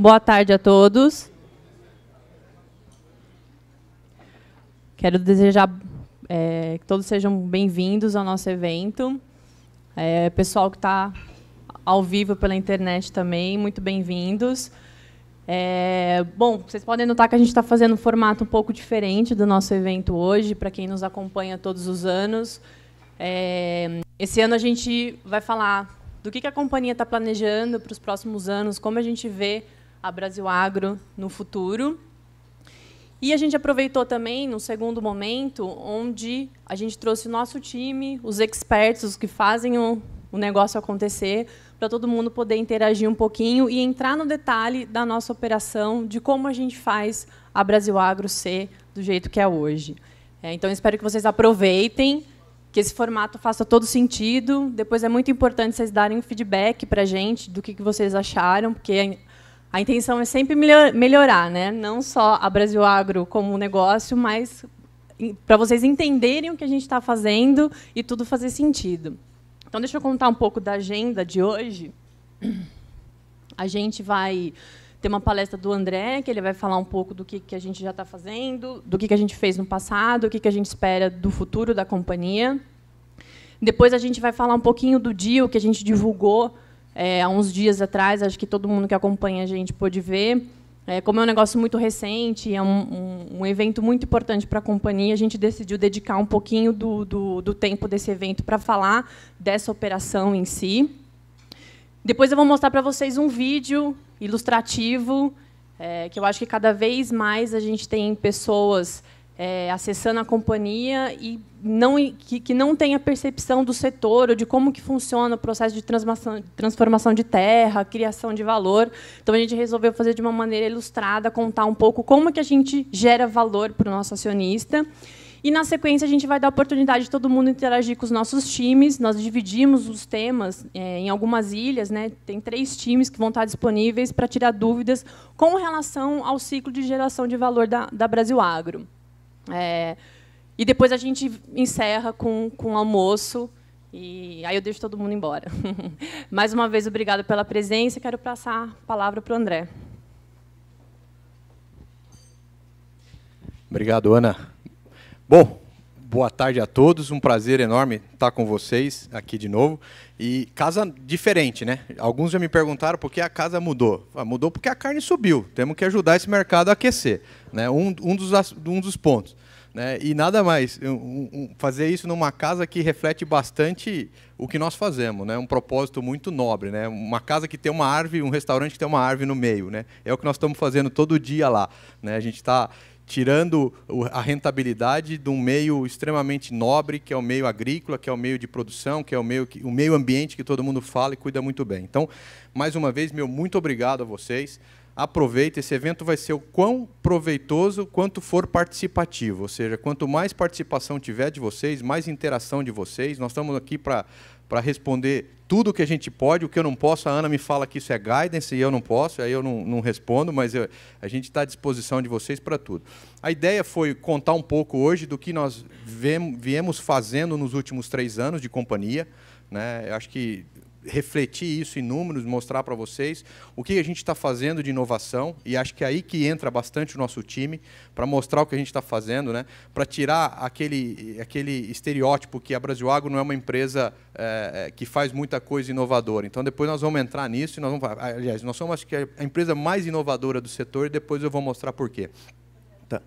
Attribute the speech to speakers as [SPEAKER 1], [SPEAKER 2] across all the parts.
[SPEAKER 1] Boa tarde a todos. Quero desejar é, que todos sejam bem-vindos ao nosso evento. É, pessoal que está ao vivo pela internet também, muito bem-vindos. É, bom, vocês podem notar que a gente está fazendo um formato um pouco diferente do nosso evento hoje, para quem nos acompanha todos os anos. É, esse ano a gente vai falar do que, que a companhia está planejando para os próximos anos, como a gente vê a Brasil Agro no futuro. E a gente aproveitou também, no segundo momento, onde a gente trouxe o nosso time, os expertos, os que fazem o, o negócio acontecer, para todo mundo poder interagir um pouquinho e entrar no detalhe da nossa operação, de como a gente faz a Brasil Agro ser do jeito que é hoje. É, então, espero que vocês aproveitem, que esse formato faça todo sentido. Depois é muito importante vocês darem um feedback para a gente do que, que vocês acharam, porque a intenção é sempre melhorar, né? não só a Brasil Agro como negócio, mas para vocês entenderem o que a gente está fazendo e tudo fazer sentido. Então, deixa eu contar um pouco da agenda de hoje. A gente vai ter uma palestra do André, que ele vai falar um pouco do que, que a gente já está fazendo, do que, que a gente fez no passado, o que, que a gente espera do futuro da companhia. Depois a gente vai falar um pouquinho do dia que a gente divulgou é, há uns dias atrás, acho que todo mundo que acompanha a gente pôde ver. É, como é um negócio muito recente, é um, um, um evento muito importante para a companhia, a gente decidiu dedicar um pouquinho do, do, do tempo desse evento para falar dessa operação em si. Depois eu vou mostrar para vocês um vídeo ilustrativo, é, que eu acho que cada vez mais a gente tem pessoas é, acessando a companhia e não, que, que, não tenha percepção do setor ou de como que funciona o processo de transformação, de terra, criação de valor. Então, a gente resolveu fazer de uma maneira ilustrada, contar um pouco como que a gente gera valor para o nosso acionista. E, na sequência, a gente vai dar oportunidade de todo mundo interagir com os nossos times. Nós dividimos os temas é, em algumas ilhas. Né? Tem três times que vão estar disponíveis para tirar dúvidas com relação ao ciclo de geração de valor da, da Brasil Agro. É, e depois a gente encerra com, com almoço. E aí eu deixo todo mundo embora. Mais uma vez, obrigado pela presença. Quero passar a palavra para o André.
[SPEAKER 2] Obrigado, Ana. Bom, boa tarde a todos. Um prazer enorme estar com vocês aqui de novo. E casa diferente, né? Alguns já me perguntaram por que a casa mudou. Ah, mudou porque a carne subiu. Temos que ajudar esse mercado a aquecer. Né? Um, um, dos, um dos pontos. Né? E nada mais. Um, um, fazer isso numa casa que reflete bastante o que nós fazemos, né? um propósito muito nobre. Né? Uma casa que tem uma árvore, um restaurante que tem uma árvore no meio. Né? É o que nós estamos fazendo todo dia lá. Né? A gente está tirando a rentabilidade de um meio extremamente nobre, que é o meio agrícola, que é o meio de produção, que é o meio, o meio ambiente que todo mundo fala e cuida muito bem. Então, mais uma vez, meu muito obrigado a vocês aproveita. Esse evento vai ser o quão proveitoso quanto for participativo. Ou seja, quanto mais participação tiver de vocês, mais interação de vocês. Nós estamos aqui para para responder tudo o que a gente pode. O que eu não posso, a Ana me fala que isso é guidance e eu não posso, aí eu não, não respondo, mas eu, a gente está à disposição de vocês para tudo. A ideia foi contar um pouco hoje do que nós viemos fazendo nos últimos três anos de companhia. Né? Eu acho que refletir isso em números, mostrar para vocês o que a gente está fazendo de inovação, e acho que é aí que entra bastante o nosso time, para mostrar o que a gente está fazendo, né? para tirar aquele, aquele estereótipo que a Brasil Agro não é uma empresa é, é, que faz muita coisa inovadora. Então, depois nós vamos entrar nisso, e nós vamos, aliás, nós somos acho que a empresa mais inovadora do setor, e depois eu vou mostrar por quê. Tá.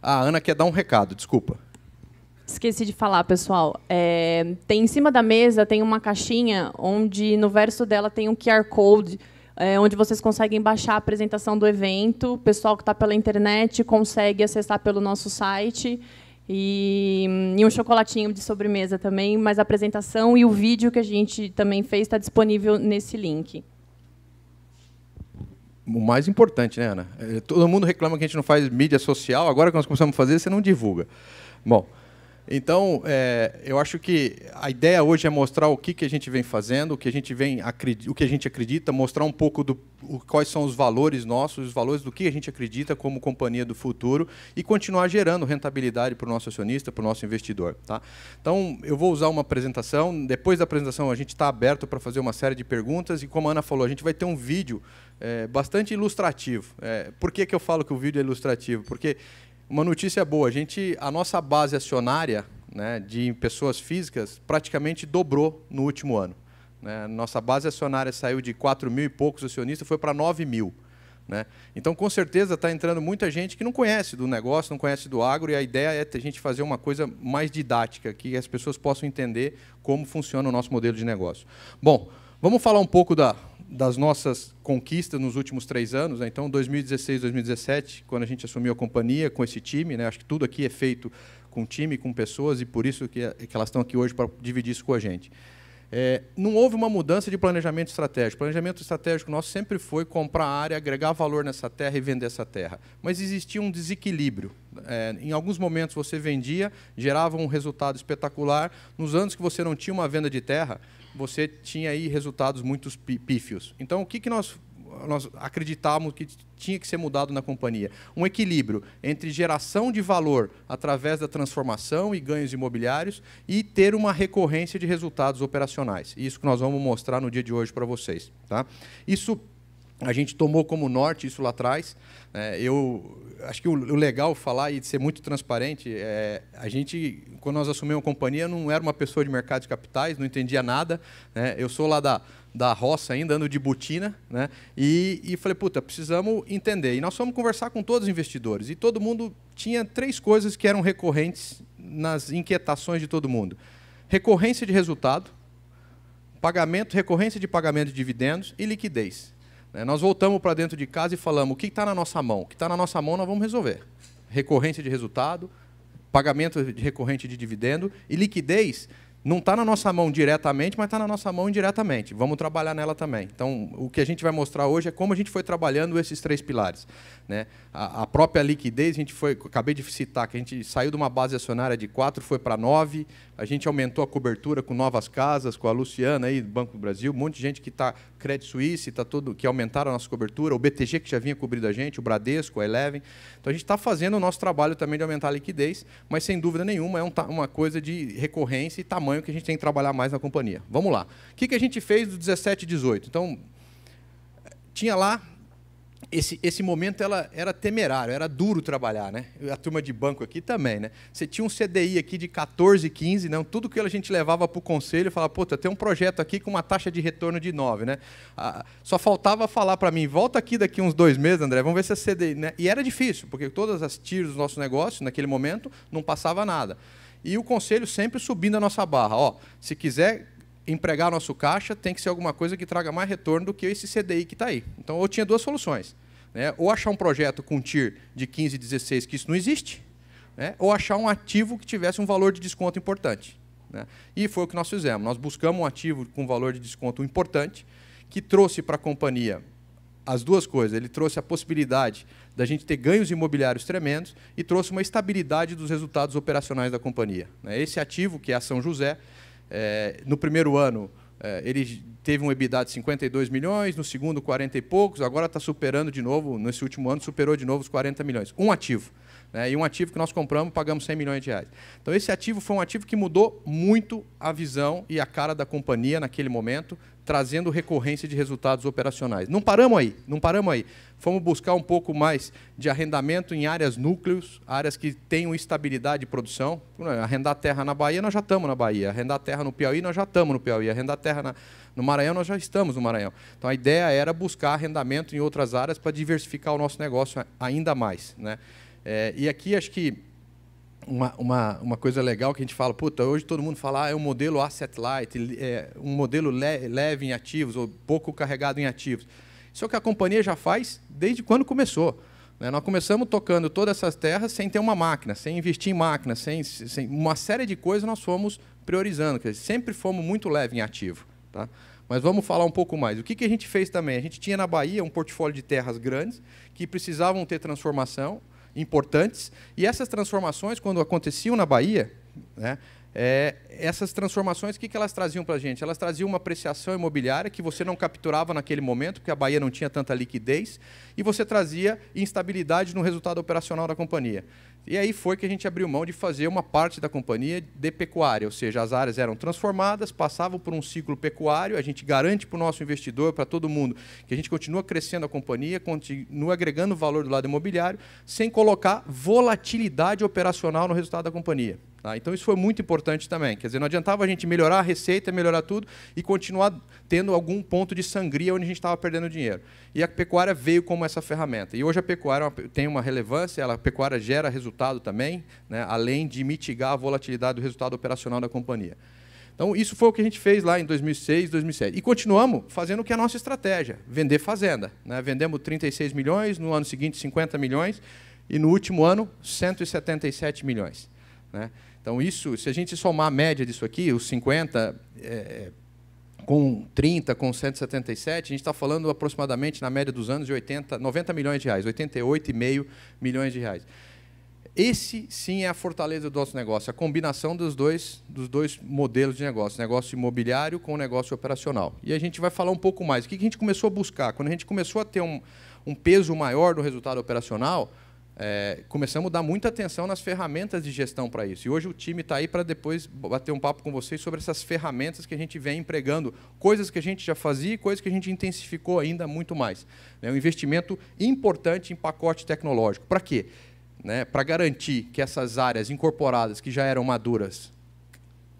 [SPEAKER 2] A Ana quer dar um recado, desculpa.
[SPEAKER 1] Esqueci de falar, pessoal. É, tem em cima da mesa tem uma caixinha onde no verso dela tem um QR Code, é, onde vocês conseguem baixar a apresentação do evento. O pessoal que está pela internet consegue acessar pelo nosso site. E, hum, e, um chocolatinho de sobremesa também, mas a apresentação e o vídeo que a gente também fez está disponível nesse link.
[SPEAKER 2] O mais importante, né, Ana? É, todo mundo reclama que a gente não faz mídia social, agora que nós começamos a fazer, você não divulga. Bom, então, é, eu acho que a ideia hoje é mostrar o que, que a gente vem fazendo, o que a gente vem o que a gente acredita, mostrar um pouco do o, quais são os valores nossos, os valores do que a gente acredita como companhia do futuro e continuar gerando rentabilidade para o nosso acionista, para o nosso investidor. Tá? Então, eu vou usar uma apresentação. Depois da apresentação, a gente está aberto para fazer uma série de perguntas e, como a Ana falou, a gente vai ter um vídeo é, bastante ilustrativo. É, por que, que eu falo que o vídeo é ilustrativo? Porque uma notícia boa, a, gente, a nossa base acionária né, de pessoas físicas praticamente dobrou no último ano. Né? Nossa base acionária saiu de 4 mil e poucos acionistas, foi para 9 mil. Né? Então, com certeza, está entrando muita gente que não conhece do negócio, não conhece do agro, e a ideia é a gente fazer uma coisa mais didática, que as pessoas possam entender como funciona o nosso modelo de negócio. Bom, vamos falar um pouco da das nossas conquistas nos últimos três anos. Né? Então, 2016, 2017, quando a gente assumiu a companhia com esse time, né? acho que tudo aqui é feito com time, com pessoas, e por isso que, é, que elas estão aqui hoje para dividir isso com a gente. É, não houve uma mudança de planejamento estratégico. O planejamento estratégico nosso sempre foi comprar área, agregar valor nessa terra e vender essa terra. Mas existia um desequilíbrio. É, em alguns momentos você vendia, gerava um resultado espetacular. Nos anos que você não tinha uma venda de terra, você tinha aí resultados muito pífios. Então, o que, que nós, nós acreditávamos que tinha que ser mudado na companhia? Um equilíbrio entre geração de valor através da transformação e ganhos imobiliários e ter uma recorrência de resultados operacionais. Isso que nós vamos mostrar no dia de hoje para vocês. Tá? Isso a gente tomou como norte isso lá atrás. É, eu acho que o, o, legal falar e ser muito transparente é a gente quando nós assumimos a companhia não era uma pessoa de mercado de capitais, não entendia nada. Né? Eu sou lá da da roça ainda, ando de botina, né? E, e falei, puta, precisamos entender. E nós fomos conversar com todos os investidores. E todo mundo tinha três coisas que eram recorrentes nas inquietações de todo mundo: recorrência de resultado, pagamento, recorrência de pagamento de dividendos e liquidez. É, nós voltamos para dentro de casa e falamos: o que está na nossa mão? O que está na nossa mão nós vamos resolver. Recorrência de resultado, pagamento de recorrente de dividendo e liquidez não está na nossa mão diretamente, mas está na nossa mão indiretamente. Vamos trabalhar nela também. Então, o que a gente vai mostrar hoje é como a gente foi trabalhando esses três pilares. Né? A, a própria liquidez, a gente foi, acabei de citar, que a gente saiu de uma base acionária de 4, foi para 9, a gente aumentou a cobertura com novas casas, com a Luciana aí do Banco do Brasil, um monte de gente que está Credit Suisse, tá todo, que aumentaram a nossa cobertura, o BTG que já vinha cobrindo a gente, o Bradesco, a Eleven. Então a gente está fazendo o nosso trabalho também de aumentar a liquidez, mas sem dúvida nenhuma é um, uma coisa de recorrência e tamanho que a gente tem que trabalhar mais na companhia. Vamos lá. O que, que a gente fez do 17 e 18? Então, tinha lá esse, esse momento ela era temerário, era duro trabalhar, né? A turma de banco aqui também, né? Você tinha um CDI aqui de 14, 15, não? Tudo que a gente levava para o conselho, falava, pô, tem um projeto aqui com uma taxa de retorno de 9, né? Ah, só faltava falar para mim, volta aqui daqui uns dois meses, André, vamos ver se a CDI, né? E era difícil, porque todas as tiras dos nossos negócios, naquele momento, não passava nada. E o conselho sempre subindo a nossa barra, ó, se quiser empregar nosso caixa, tem que ser alguma coisa que traga mais retorno do que esse CDI que está aí. Então, eu tinha duas soluções. Né? Ou achar um projeto com TIR de 15, 16, que isso não existe, né? ou achar um ativo que tivesse um valor de desconto importante. Né? E foi o que nós fizemos. Nós buscamos um ativo com valor de desconto importante, que trouxe para a companhia as duas coisas. Ele trouxe a possibilidade da gente ter ganhos imobiliários tremendos e trouxe uma estabilidade dos resultados operacionais da companhia. Né? Esse ativo, que é a São José, é, no primeiro ano, é, ele teve um EBITDA de 52 milhões, no segundo, 40 e poucos, agora está superando de novo, nesse último ano, superou de novo os 40 milhões. Um ativo. Né? E um ativo que nós compramos, pagamos 100 milhões de reais. Então, esse ativo foi um ativo que mudou muito a visão e a cara da companhia naquele momento, trazendo recorrência de resultados operacionais. Não paramos aí, não paramos aí. Fomos buscar um pouco mais de arrendamento em áreas núcleos, áreas que tenham estabilidade de produção. Arrendar terra na Bahia, nós já estamos na Bahia. Arrendar terra no Piauí, nós já estamos no Piauí. Arrendar terra na, no Maranhão, nós já estamos no Maranhão. Então a ideia era buscar arrendamento em outras áreas para diversificar o nosso negócio ainda mais. Né? É, e aqui acho que uma, uma, uma coisa legal que a gente fala, puta, hoje todo mundo fala, ah, é um modelo asset light, é um modelo le leve em ativos ou pouco carregado em ativos. Isso é o que a companhia já faz desde quando começou. Né? Nós começamos tocando todas essas terras sem ter uma máquina, sem investir em máquina, sem, sem uma série de coisas nós fomos priorizando. Quer dizer, sempre fomos muito leve em ativo. Tá? Mas vamos falar um pouco mais. O que, que a gente fez também? A gente tinha na Bahia um portfólio de terras grandes que precisavam ter transformação importantes. E essas transformações, quando aconteciam na Bahia, né, é, essas transformações, o que, que elas traziam para a gente? Elas traziam uma apreciação imobiliária que você não capturava naquele momento, porque a Bahia não tinha tanta liquidez, e você trazia instabilidade no resultado operacional da companhia. E aí foi que a gente abriu mão de fazer uma parte da companhia de pecuária, ou seja, as áreas eram transformadas, passavam por um ciclo pecuário, a gente garante para o nosso investidor, para todo mundo, que a gente continua crescendo a companhia, continua agregando valor do lado imobiliário, sem colocar volatilidade operacional no resultado da companhia. Tá? Então isso foi muito importante também. Quer dizer, não adiantava a gente melhorar a receita, melhorar tudo e continuar tendo algum ponto de sangria onde a gente estava perdendo dinheiro. E a pecuária veio como essa ferramenta. E hoje a pecuária é tem uma relevância, ela, a pecuária gera resultado também, né, além de mitigar a volatilidade do resultado operacional da companhia. Então, isso foi o que a gente fez lá em 2006, 2007. E continuamos fazendo o que é a nossa estratégia, vender fazenda. Né? Vendemos 36 milhões, no ano seguinte 50 milhões, e no último ano 177 milhões. Né? Então, isso, se a gente somar a média disso aqui, os 50, é, é com 30, com 177, a gente está falando aproximadamente, na média dos anos, de 80, 90 milhões de reais, 88,5 milhões de reais. Esse sim é a fortaleza do nosso negócio, a combinação dos dois, dos dois modelos de negócio, negócio imobiliário com negócio operacional. E a gente vai falar um pouco mais. O que a gente começou a buscar? Quando a gente começou a ter um, um peso maior no resultado operacional, é, começamos a dar muita atenção nas ferramentas de gestão para isso. E hoje o time está aí para depois bater um papo com vocês sobre essas ferramentas que a gente vem empregando, coisas que a gente já fazia e coisas que a gente intensificou ainda muito mais. É um investimento importante em pacote tecnológico. Para quê? Né, para garantir que essas áreas incorporadas que já eram maduras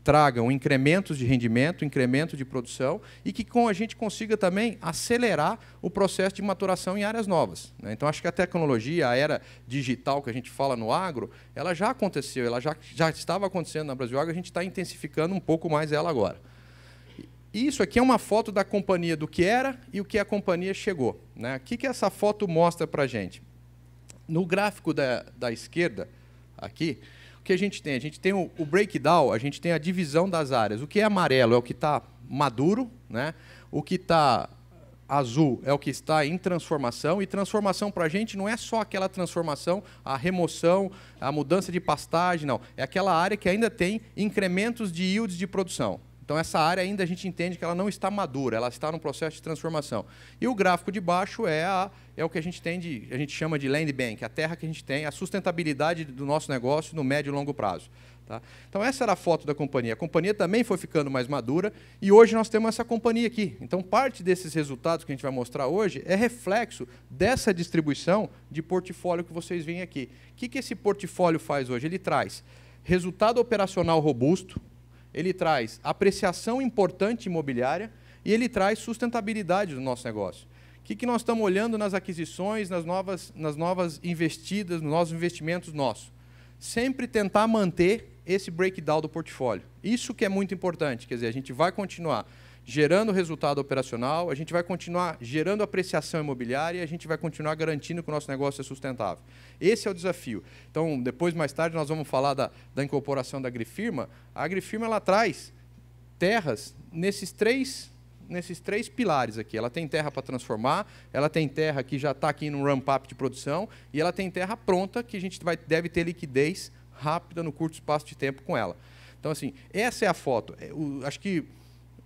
[SPEAKER 2] tragam incrementos de rendimento, incremento de produção e que com a gente consiga também acelerar o processo de maturação em áreas novas. Né? Então, acho que a tecnologia, a era digital que a gente fala no agro, ela já aconteceu, ela já, já estava acontecendo na Brasil Agro, a gente está intensificando um pouco mais ela agora. Isso aqui é uma foto da companhia do que era e o que a companhia chegou. Né? O que, que essa foto mostra para a gente? No gráfico da, da esquerda, aqui, que a gente tem? A gente tem o, o breakdown, a gente tem a divisão das áreas. O que é amarelo é o que está maduro, né? o que está azul é o que está em transformação, e transformação para a gente não é só aquela transformação, a remoção, a mudança de pastagem, não. É aquela área que ainda tem incrementos de yields de produção. Então, essa área ainda a gente entende que ela não está madura, ela está num processo de transformação. E o gráfico de baixo é, a, é o que a gente tem de, a gente chama de land bank, a terra que a gente tem, a sustentabilidade do nosso negócio no médio e longo prazo. Tá? Então, essa era a foto da companhia. A companhia também foi ficando mais madura e hoje nós temos essa companhia aqui. Então, parte desses resultados que a gente vai mostrar hoje é reflexo dessa distribuição de portfólio que vocês veem aqui. O que, que esse portfólio faz hoje? Ele traz resultado operacional robusto, ele traz apreciação importante imobiliária e ele traz sustentabilidade do nosso negócio. O que, que nós estamos olhando nas aquisições, nas novas, nas novas investidas, nos novos investimentos nossos? Sempre tentar manter esse breakdown do portfólio. Isso que é muito importante, quer dizer, a gente vai continuar gerando resultado operacional, a gente vai continuar gerando apreciação imobiliária e a gente vai continuar garantindo que o nosso negócio é sustentável. Esse é o desafio. Então, depois, mais tarde, nós vamos falar da, da incorporação da Agrifirma. A Agrifirma ela traz terras nesses três nesses três pilares aqui. Ela tem terra para transformar, ela tem terra que já está aqui no ramp-up de produção e ela tem terra pronta que a gente vai, deve ter liquidez rápida no curto espaço de tempo com ela. Então, assim, essa é a foto. Eu é, acho que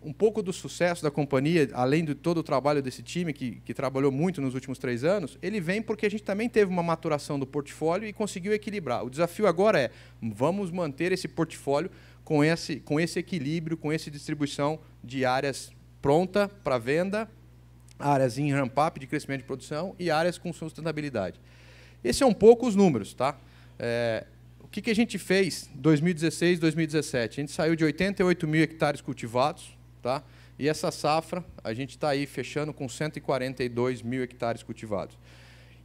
[SPEAKER 2] um pouco do sucesso da companhia, além de todo o trabalho desse time, que, que trabalhou muito nos últimos três anos, ele vem porque a gente também teve uma maturação do portfólio e conseguiu equilibrar. O desafio agora é vamos manter esse portfólio com esse, com esse equilíbrio, com essa distribuição de áreas pronta para venda, áreas em ramp-up de crescimento de produção e áreas com sustentabilidade. Esse é um pouco os números. Tá? É, o que, que a gente fez 2016, 2017? A gente saiu de 88 mil hectares cultivados Tá? E essa safra, a gente está aí fechando com 142 mil hectares cultivados.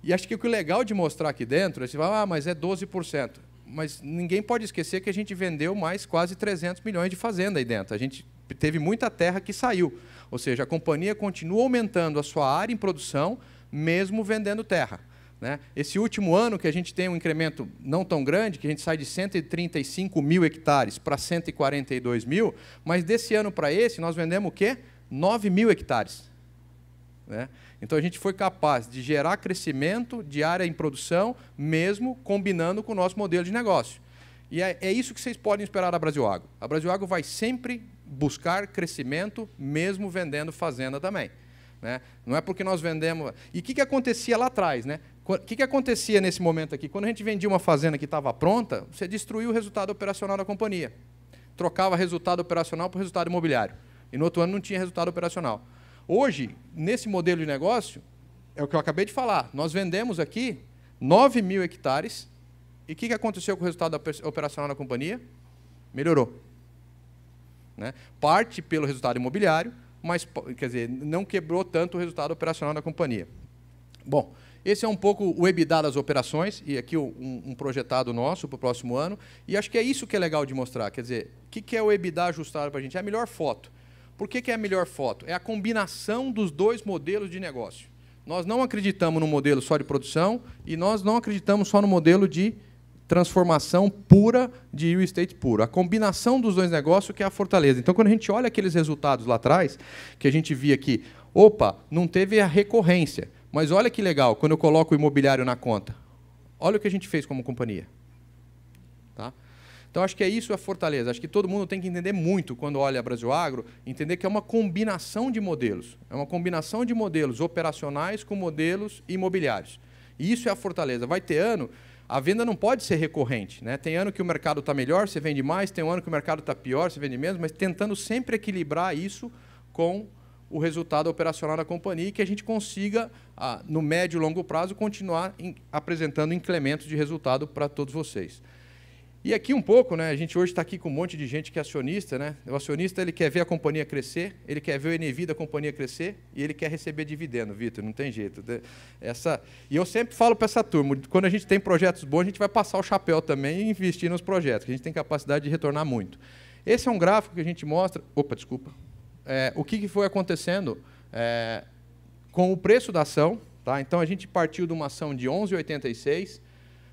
[SPEAKER 2] E acho que o que é legal de mostrar aqui dentro, é você fala, ah, mas é 12%. Mas ninguém pode esquecer que a gente vendeu mais quase 300 milhões de fazenda aí dentro. A gente teve muita terra que saiu. Ou seja, a companhia continua aumentando a sua área em produção, mesmo vendendo terra. Né? Esse último ano que a gente tem um incremento não tão grande, que a gente sai de 135 mil hectares para 142 mil, mas desse ano para esse nós vendemos o quê? 9 mil hectares. Né? Então a gente foi capaz de gerar crescimento de área em produção, mesmo combinando com o nosso modelo de negócio. E é, é isso que vocês podem esperar da Brasil Água. A Brasil Água vai sempre buscar crescimento, mesmo vendendo fazenda também. Né? Não é porque nós vendemos. E o que, que acontecia lá atrás? Né? O que, que acontecia nesse momento aqui? Quando a gente vendia uma fazenda que estava pronta, você destruía o resultado operacional da companhia. Trocava resultado operacional por resultado imobiliário. E no outro ano não tinha resultado operacional. Hoje, nesse modelo de negócio, é o que eu acabei de falar. Nós vendemos aqui 9 mil hectares. E o que, que aconteceu com o resultado operacional da companhia? Melhorou. Né? Parte pelo resultado imobiliário, mas quer dizer, não quebrou tanto o resultado operacional da companhia. Bom, esse é um pouco o EBITDA das operações, e aqui um, um projetado nosso para o próximo ano. E acho que é isso que é legal de mostrar. Quer dizer, o que, que é o EBITDA ajustado para a gente? É a melhor foto. Por que, que é a melhor foto? É a combinação dos dois modelos de negócio. Nós não acreditamos no modelo só de produção e nós não acreditamos só no modelo de transformação pura de real estate puro. A combinação dos dois negócios que é a fortaleza. Então, quando a gente olha aqueles resultados lá atrás, que a gente via que, opa, não teve a recorrência. Mas olha que legal, quando eu coloco o imobiliário na conta. Olha o que a gente fez como companhia. Tá? Então, acho que é isso a fortaleza. Acho que todo mundo tem que entender muito quando olha a Brasil Agro, entender que é uma combinação de modelos. É uma combinação de modelos operacionais com modelos imobiliários. E isso é a fortaleza. Vai ter ano, a venda não pode ser recorrente. Né? Tem ano que o mercado está melhor, você vende mais, tem um ano que o mercado está pior, você vende menos, mas tentando sempre equilibrar isso com o resultado operacional da companhia e que a gente consiga, ah, no médio e longo prazo, continuar apresentando incrementos de resultado para todos vocês. E aqui um pouco, né? A gente hoje está aqui com um monte de gente que é acionista, né? O acionista ele quer ver a companhia crescer, ele quer ver o Enevi da companhia crescer e ele quer receber dividendo, Vitor. Não tem jeito. Né? Essa e eu sempre falo para essa turma, quando a gente tem projetos bons, a gente vai passar o chapéu também e investir nos projetos, que a gente tem capacidade de retornar muito. Esse é um gráfico que a gente mostra. Opa, desculpa é, o que, que, foi acontecendo é, com o preço da ação. Tá? Então, a gente partiu de uma ação de 11,86,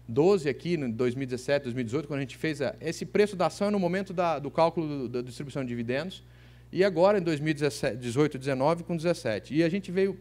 [SPEAKER 2] 12 aqui em 2017, 2018, quando a gente fez a, esse preço da ação no momento da, do cálculo do, da distribuição de dividendos, e agora em 2018, 2019 com 17. E a gente veio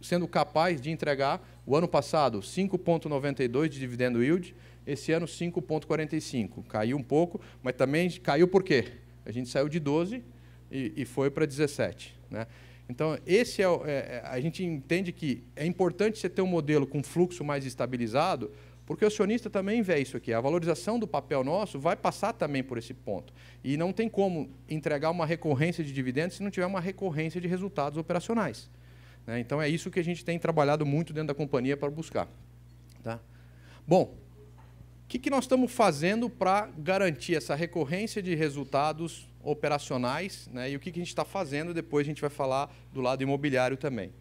[SPEAKER 2] sendo capaz de entregar, o ano passado, 5,92 de dividendo yield, esse ano 5,45. Caiu um pouco, mas também caiu por quê? A gente saiu de 12 e, e foi para 17. Né? Então, esse é, é, é, a gente entende que é importante você ter um modelo com fluxo mais estabilizado, porque o acionista também vê isso aqui. A valorização do papel nosso vai passar também por esse ponto. E não tem como entregar uma recorrência de dividendos se não tiver uma recorrência de resultados operacionais. Né? Então, é isso que a gente tem trabalhado muito dentro da companhia para buscar. Tá? Bom, o que, que nós estamos fazendo para garantir essa recorrência de resultados operacionais né, e o que, que a gente está fazendo. Depois a gente vai falar do lado imobiliário também.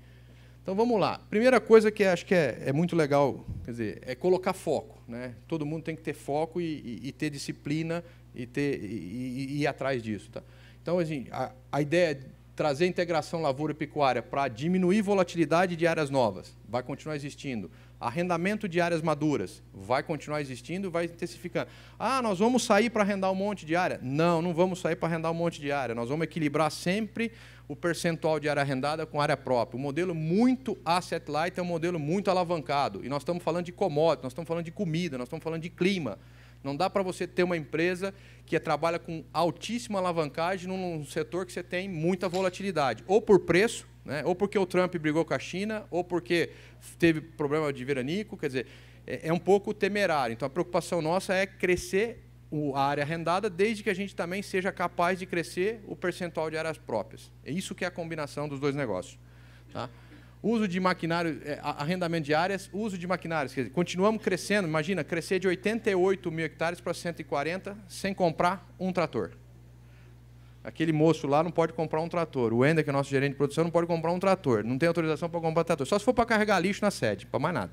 [SPEAKER 2] Então vamos lá. Primeira coisa que acho que é, é muito legal, quer dizer, é colocar foco. Né? Todo mundo tem que ter foco e, e, e ter disciplina e, ter, e, e ir atrás disso. Tá? Então, assim, a, a ideia trazer integração lavoura e pecuária para diminuir volatilidade de áreas novas, vai continuar existindo. Arrendamento de áreas maduras vai continuar existindo, vai intensificando. Ah, nós vamos sair para arrendar um monte de área? Não, não vamos sair para arrendar um monte de área. Nós vamos equilibrar sempre o percentual de área arrendada com área própria. O modelo muito asset light é um modelo muito alavancado. E nós estamos falando de commodity, nós estamos falando de comida, nós estamos falando de clima. Não dá para você ter uma empresa que trabalha com altíssima alavancagem num setor que você tem muita volatilidade, ou por preço, né? ou porque o Trump brigou com a China, ou porque teve problema de veranico, quer dizer, é, é um pouco temerário. Então, a preocupação nossa é crescer a área arrendada, desde que a gente também seja capaz de crescer o percentual de áreas próprias. É isso que é a combinação dos dois negócios. Tá? uso de maquinário, é, arrendamento de áreas, uso de maquinários. Quer dizer, continuamos crescendo, imagina, crescer de 88 mil hectares para 140 sem comprar um trator. Aquele moço lá não pode comprar um trator. O Ender, que é nosso gerente de produção, não pode comprar um trator. Não tem autorização para comprar um trator. Só se for para carregar lixo na sede, para mais nada.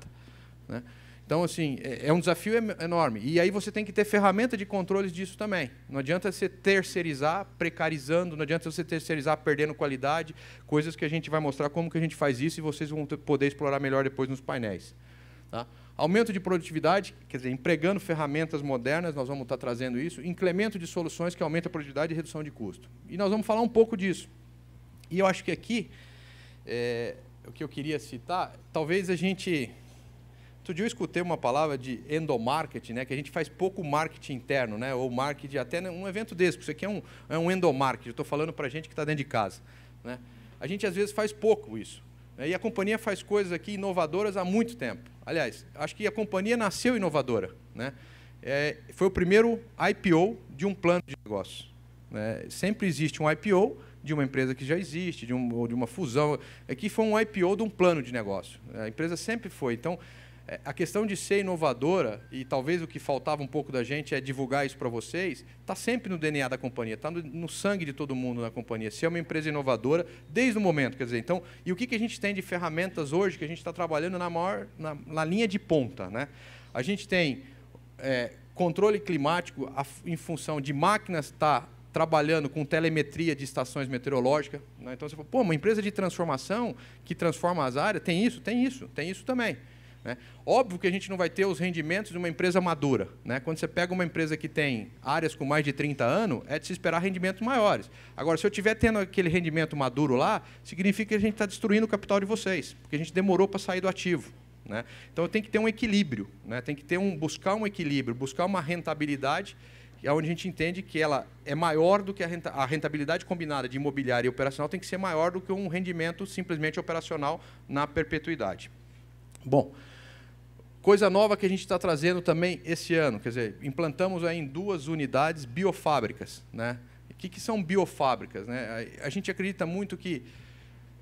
[SPEAKER 2] Né? Então, assim, é, é um desafio enorme. E aí você tem que ter ferramenta de controles disso também. Não adianta você terceirizar, precarizando, não adianta você terceirizar, perdendo qualidade, coisas que a gente vai mostrar como que a gente faz isso e vocês vão ter, poder explorar melhor depois nos painéis. Tá? Aumento de produtividade, quer dizer, empregando ferramentas modernas, nós vamos estar trazendo isso. Incremento de soluções que aumenta a produtividade e redução de custo. E nós vamos falar um pouco disso. E eu acho que aqui, é, o que eu queria citar, talvez a gente Outro dia eu escutei uma palavra de endomarketing, né? que a gente faz pouco marketing interno, né? ou marketing até né, um evento desse, isso aqui é um, é um endomarketing, estou falando para a gente que está dentro de casa. Né? A gente às vezes faz pouco isso. Né? E a companhia faz coisas aqui inovadoras há muito tempo. Aliás, acho que a companhia nasceu inovadora. Né? É, foi o primeiro IPO de um plano de negócio. Né? Sempre existe um IPO de uma empresa que já existe, de, um, de uma fusão. Aqui é foi um IPO de um plano de negócio. Né, a empresa sempre foi. Então, é, a questão de ser inovadora, e talvez o que faltava um pouco da gente é divulgar isso para vocês, está sempre no DNA da companhia, está no, no, sangue de todo mundo na companhia. Se é uma empresa inovadora, desde o momento, quer dizer, então, e o que, que a gente tem de ferramentas hoje que a gente está trabalhando na, maior, na, na, linha de ponta? Né? A gente tem é, controle climático a, em função de máquinas estar tá trabalhando com telemetria de estações meteorológicas. Né? Então você fala, pô, uma empresa de transformação que transforma as áreas, tem isso, tem isso, tem isso também. Né? Óbvio que a gente não vai ter os rendimentos de uma empresa madura. Né? Quando você pega uma empresa que tem áreas com mais de 30 anos, é de se esperar rendimentos maiores. Agora, se eu estiver tendo aquele rendimento maduro lá, significa que a gente está destruindo o capital de vocês, porque a gente demorou para sair do ativo. Né? Então, tem que ter um equilíbrio, né? tem que ter um, buscar um equilíbrio, buscar uma rentabilidade é onde a gente entende que ela é maior do que a, renta, a rentabilidade combinada de imobiliária e operacional tem que ser maior do que um rendimento simplesmente operacional na perpetuidade. Bom, Coisa nova que a gente está trazendo também esse ano, quer dizer, implantamos aí em duas unidades biofábricas. Né? O que, que são biofábricas? Né? A, a gente acredita muito que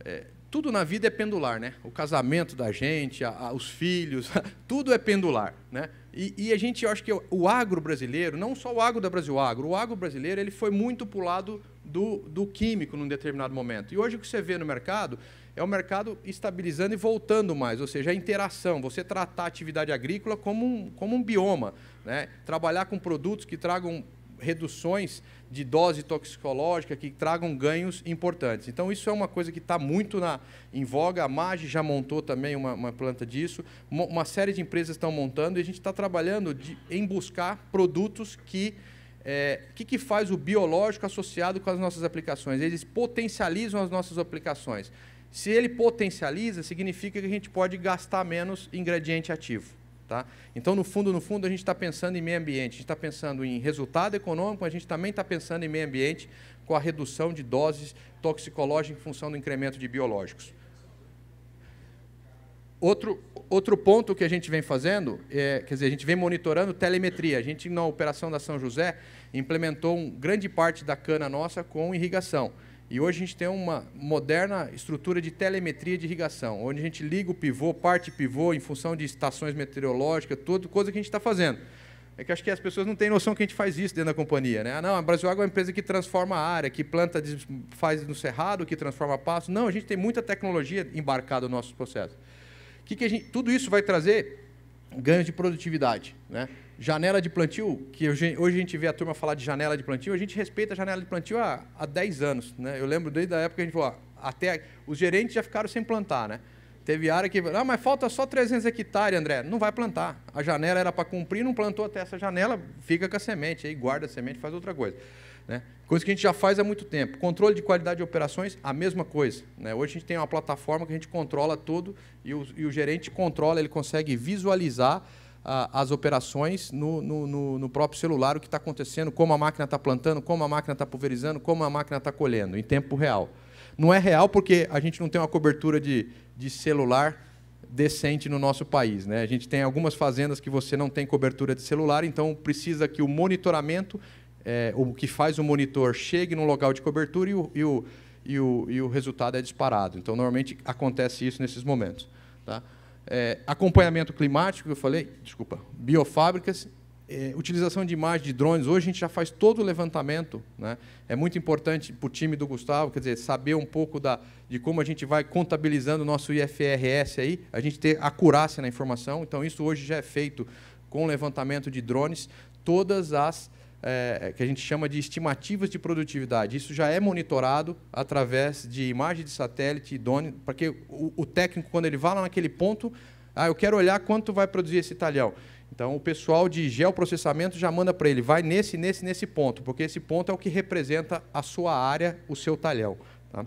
[SPEAKER 2] é, tudo na vida é pendular, né? O casamento da gente, a, a, os filhos, tudo é pendular, né? E, e a gente, eu acho que o, o, agro brasileiro, não só o agro da Brasil Agro, o agro brasileiro ele foi muito pulado do, do químico num determinado momento. E hoje o que você vê no mercado é o mercado estabilizando e voltando mais, ou seja, a interação, você tratar a atividade agrícola como um, como um bioma, né? trabalhar com produtos que tragam reduções de dose toxicológica que tragam ganhos importantes. Então, isso é uma coisa que está muito na, em voga. A Magi já montou também uma, uma planta disso. Uma, uma, série de empresas estão montando e a gente está trabalhando de, em buscar produtos que. O é, que, que faz o biológico associado com as nossas aplicações? Eles potencializam as nossas aplicações. Se ele potencializa, significa que a gente pode gastar menos ingrediente ativo. Tá? Então, no fundo, no fundo, a gente está pensando em meio ambiente, a gente está pensando em resultado econômico, a gente também está pensando em meio ambiente com a redução de doses toxicológicas em função do incremento de biológicos. Outro, outro ponto que a gente vem fazendo, é, quer dizer, a gente vem monitorando telemetria. A gente, na operação da São José, implementou um, grande parte da cana nossa com irrigação. E hoje a gente tem uma moderna estrutura de telemetria de irrigação, onde a gente liga o pivô, parte pivô, em função de estações meteorológicas, tudo, coisa que a gente está fazendo. É que acho que as pessoas não têm noção que a gente faz isso dentro da companhia. Né? Ah, não, a Brasil Água é uma empresa que transforma a área, que planta, faz no cerrado, que transforma pasto. Não, a gente tem muita tecnologia embarcada no nosso processo. Que que gente, tudo isso vai trazer ganhos de produtividade. Né? Janela de plantio, que hoje, a gente vê a turma falar de janela de plantio, a gente respeita a janela de plantio há, há 10 anos. Né? Eu lembro desde a época que a gente falou, até os gerentes já ficaram sem plantar. Né? Teve área que, ah, mas falta só 300 hectares, André. Não vai plantar. A janela era para cumprir, não plantou até essa janela, fica com a semente, aí guarda a semente, faz outra coisa. Né? Coisa que a gente já faz há muito tempo. Controle de qualidade de operações, a mesma coisa. Né? Hoje a gente tem uma plataforma que a gente controla tudo e o, e o gerente controla, ele consegue visualizar ah, as operações no, no, no, no, próprio celular, o que está acontecendo, como a máquina está plantando, como a máquina está pulverizando, como a máquina está colhendo, em tempo real. Não é real porque a gente não tem uma cobertura de, de celular decente no nosso país. Né? A gente tem algumas fazendas que você não tem cobertura de celular, então precisa que o monitoramento é, o que faz o monitor chegue no local de cobertura e o, e o, e o, e o resultado é disparado. Então, normalmente, acontece isso nesses momentos. Tá? É, acompanhamento climático, que eu falei, desculpa, biofábricas, é, utilização de imagens de drones. Hoje a gente já faz todo o levantamento. Né? É muito importante para o time do Gustavo, quer dizer, saber um pouco da, de como a gente vai contabilizando o nosso IFRS aí, a gente ter acurácia na informação. Então, isso hoje já é feito com levantamento de drones, todas as é, que a gente chama de estimativas de produtividade. Isso já é monitorado através de imagem de satélite para que o, o, técnico, quando ele vá lá naquele ponto, ah, eu quero olhar quanto vai produzir esse talhão. Então, o pessoal de geoprocessamento já manda para ele, vai nesse, nesse, nesse ponto, porque esse ponto é o que representa a sua área, o seu talhão. Tá?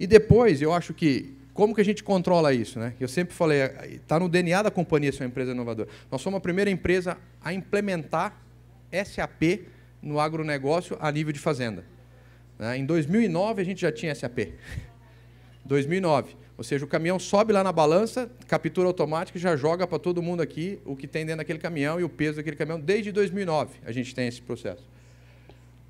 [SPEAKER 2] E depois, eu acho que como que a gente controla isso? Né? Eu sempre falei, está ah, no DNA da companhia ser é uma empresa inovadora. Nós somos a primeira empresa a implementar SAP no agronegócio a nível de fazenda. Né? Em 2009, a gente já tinha SAP. 2009. Ou seja, o caminhão sobe lá na balança, captura automática, já joga para todo mundo aqui o que tem dentro daquele caminhão e o peso daquele caminhão. Desde 2009 a gente tem esse processo.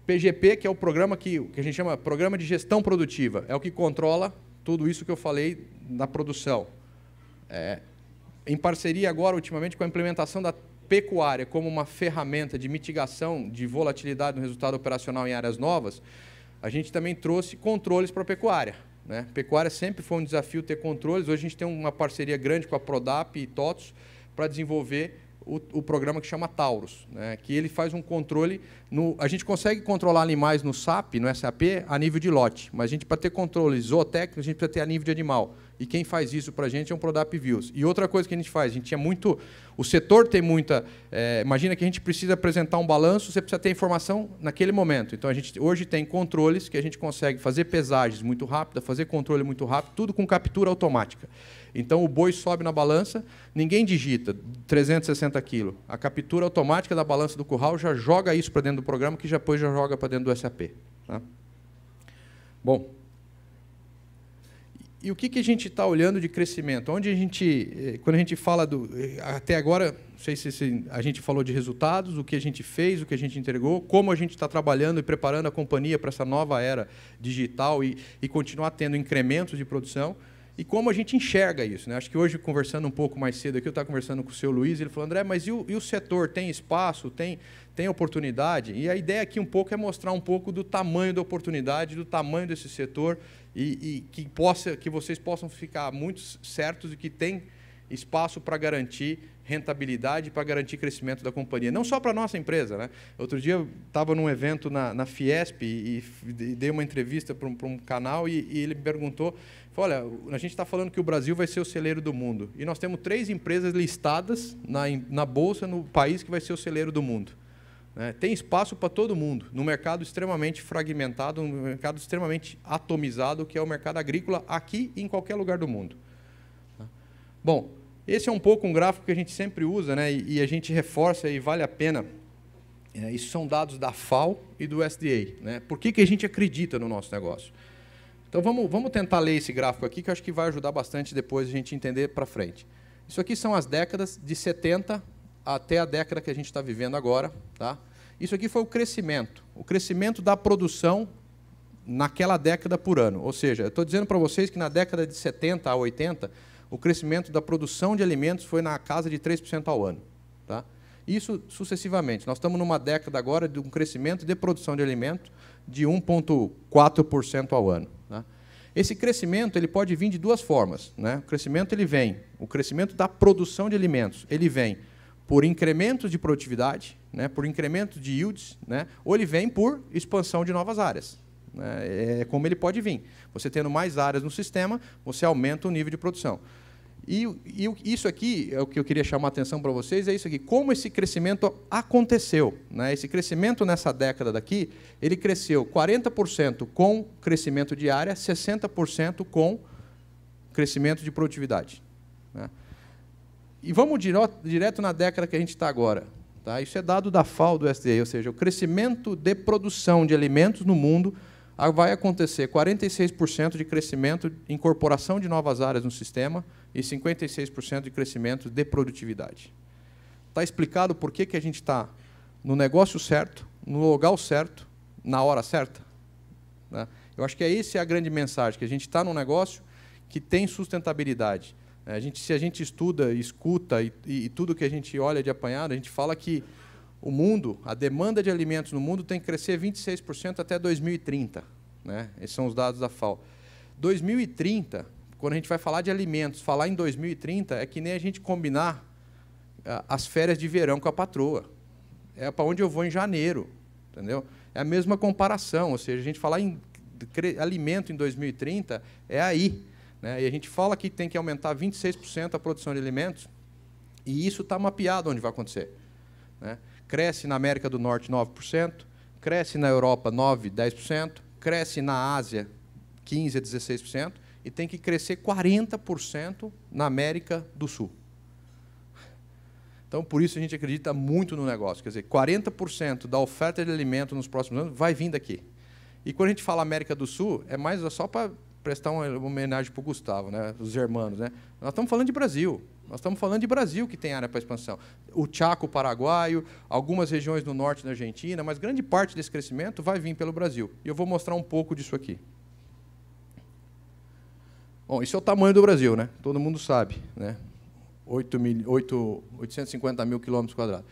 [SPEAKER 2] PGP, que é o programa que, que a gente chama Programa de Gestão Produtiva, é o que controla tudo isso que eu falei na produção. É, em parceria agora, ultimamente, com a implementação da pecuária como uma ferramenta de mitigação de volatilidade no resultado operacional em áreas novas, a gente também trouxe controles para a pecuária. Né? Pecuária sempre foi um desafio ter controles. Hoje a gente tem uma parceria grande com a Prodap e Totos para desenvolver o, o, programa que chama Taurus, né? que ele faz um controle. No, a gente consegue controlar animais no SAP, no SAP, a nível de lote, mas a gente, para ter controle zootécnico, a gente precisa ter a nível de animal e quem faz isso para a gente é um Prodap Views. E outra coisa que a gente faz, a gente tinha é muito. O setor tem muita. É, imagina que a gente precisa apresentar um balanço, você precisa ter informação naquele momento. Então a gente hoje tem controles que a gente consegue fazer pesagens muito rápida, fazer controle muito rápido, tudo com captura automática. Então o boi sobe na balança, ninguém digita 360 quilos. A captura automática da balança do curral já joga isso para dentro do programa, que depois já joga para dentro do SAP. Tá? Bom. E o que, que a gente está olhando de crescimento? Onde a gente, eh, quando a gente fala do. Eh, até agora, não sei se, se a gente falou de resultados, o que a gente fez, o que a gente entregou, como a gente está trabalhando e preparando a companhia para essa nova era digital e, e continuar tendo incrementos de produção e como a gente enxerga isso. Né? Acho que hoje, conversando um pouco mais cedo aqui, eu estava conversando com o seu Luiz, ele falou, André, mas e o, e o setor? Tem espaço? Tem tem oportunidade, e a ideia aqui um pouco é mostrar um pouco do tamanho da oportunidade, do tamanho desse setor, e, e que, possa, que vocês possam ficar muito certos de que tem espaço para garantir rentabilidade, para garantir crescimento da companhia. Não só para a nossa empresa. Né? Outro dia eu estava num evento na, na Fiesp e, e, dei uma entrevista para um, um, canal e, e, ele me perguntou, olha, a gente está falando que o Brasil vai ser o celeiro do mundo. E nós temos três empresas listadas na, na Bolsa, no país que vai ser o celeiro do mundo. Né? Tem espaço para todo mundo, no mercado extremamente fragmentado, no mercado extremamente atomizado, que é o mercado agrícola aqui e em qualquer lugar do mundo. Né. Bom, esse é um pouco um gráfico que a gente sempre usa né? e, e a gente reforça e vale a pena. É, isso são dados da FAO e do SDA. Né? Por que, que a gente acredita no nosso negócio? Então vamos, vamos tentar ler esse gráfico aqui, que eu acho que vai ajudar bastante depois a gente entender para frente. Isso aqui são as décadas de 70 até a década que a gente está vivendo agora. Tá? Isso aqui foi o crescimento, o crescimento da produção naquela década por ano. Ou seja, estou dizendo para vocês que na década de 70 a 80, o crescimento da produção de alimentos foi na casa de 3% ao ano. Tá? Isso sucessivamente. Nós estamos numa década agora de um crescimento de produção de alimento de 1,4% ao ano. Tá? Esse crescimento ele pode vir de duas formas. Né? O crescimento ele vem, o crescimento da produção de alimentos, ele vem por incrementos de produtividade, né, por incremento de yields, né, ou ele vem por expansão de novas áreas. Né, é como ele pode vir. Você tendo mais áreas no sistema, você aumenta o nível de produção. E, e isso aqui é o que eu queria chamar a atenção para vocês, é isso aqui. Como esse crescimento aconteceu. Né? Esse crescimento nessa década daqui, ele cresceu 40% com crescimento de área, 60% com crescimento de produtividade. Né? E vamos direto na década que a gente está agora. Tá? Isso é dado da FAO do SDA, ou seja, o crescimento de produção de alimentos no mundo ah, vai acontecer 46% de crescimento incorporação de novas áreas no sistema e 56% de crescimento de produtividade. Está explicado por que, que a gente está no negócio certo, no lugar certo, na hora certa? Né? Eu acho que essa é a grande mensagem, que a gente está num negócio que tem sustentabilidade. A gente, se a gente estuda, escuta e, e, e tudo que a gente olha de apanhado, a gente fala que o mundo, a demanda de alimentos no mundo tem que crescer 26% até 2030. Né? Esses são os dados da FAO. 2030, quando a gente vai falar de alimentos, falar em 2030 é que nem a gente combinar ah, as férias de verão com a patroa. É para onde eu vou em janeiro, entendeu? É a mesma comparação, ou seja, a gente falar em alimento em 2030 é aí. Né? E a gente fala que tem que aumentar 26% a produção de alimentos, e isso está mapeado onde vai acontecer. Né? Cresce na América do Norte 9%, cresce na Europa 9%, 10%, cresce na Ásia 15% a 16%, e tem que crescer 40% na América do Sul. Então, por isso a gente acredita muito no negócio. Quer dizer, 40% da oferta de alimento nos próximos anos vai vir daqui. E quando a gente fala América do Sul, é mais só para prestar uma homenagem para o Gustavo, né? os irmãos, Né? Nós estamos falando de Brasil. Nós estamos falando de Brasil que tem área para expansão. O Chaco paraguaio, algumas regiões do norte da Argentina, mas grande parte desse crescimento vai vir pelo Brasil. E eu vou mostrar um pouco disso aqui. Bom, isso é o tamanho do Brasil, né? Todo mundo sabe, né? 8 mil, 8, 850 mil quilômetros quadrados.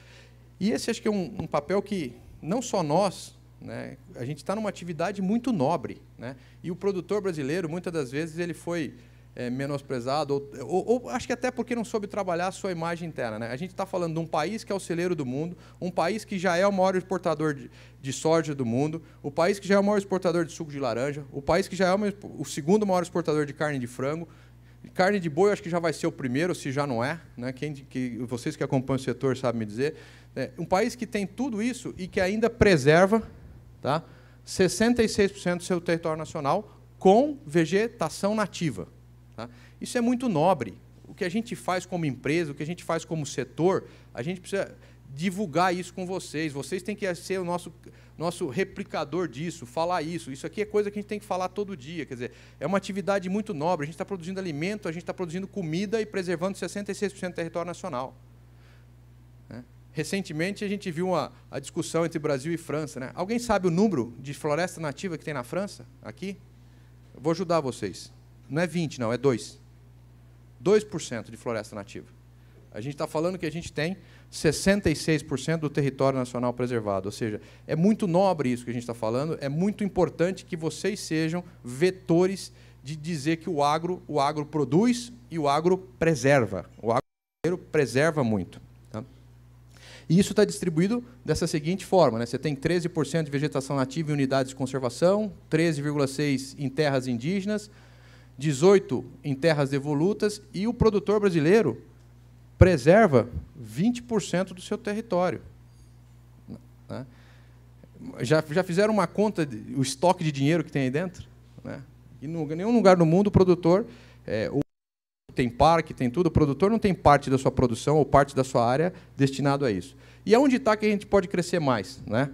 [SPEAKER 2] E esse acho que é um, um papel que não só nós, né? A gente está numa atividade muito nobre. Né? E o produtor brasileiro, muitas das vezes, ele foi é, menosprezado, ou, ou, ou, acho que até porque não soube trabalhar a sua imagem interna. Né? A gente está falando de um país que é o celeiro do mundo, um país que já é o maior exportador de, de soja do mundo, o país que já é o maior exportador de suco de laranja, o país que já é o, o segundo maior exportador de carne de frango, Carne de boi, acho que já vai ser o primeiro, se já não é. Né? Quem, que, vocês que acompanham o setor sabem me dizer. É um país que tem tudo isso e que ainda preserva tá? 66% do seu território nacional com vegetação nativa. Tá? Isso é muito nobre. O que a gente faz como empresa, o que a gente faz como setor, a gente precisa divulgar isso com vocês. Vocês têm que ser o nosso, nosso replicador disso, falar isso. Isso aqui é coisa que a gente tem que falar todo dia. Quer dizer, é uma atividade muito nobre. A gente está produzindo alimento, a gente está produzindo comida e preservando 66% do território nacional. Recentemente a gente viu uma a discussão entre Brasil e França. Né? Alguém sabe o número de floresta nativa que tem na França? Aqui? Eu vou ajudar vocês. Não é 20, não, é 2. 2% de floresta nativa. A gente está falando que a gente tem 66% do território nacional preservado. Ou seja, é muito nobre isso que a gente está falando, é muito importante que vocês sejam vetores de dizer que o agro, o agro produz e o agro preserva. O agro preserva muito. E isso está distribuído dessa seguinte forma: né? você tem 13% de vegetação nativa em unidades de conservação, 13,6% em terras indígenas, 18% em terras devolutas, e o produtor brasileiro preserva 20% do seu território. Né? Já, já fizeram uma conta, o estoque de dinheiro que tem aí dentro? Né? E em nenhum lugar no mundo o produtor. É, tem parque, tem tudo. O produtor não tem parte da sua produção ou parte da sua área destinado a isso. E aonde é está que a gente pode crescer mais, né?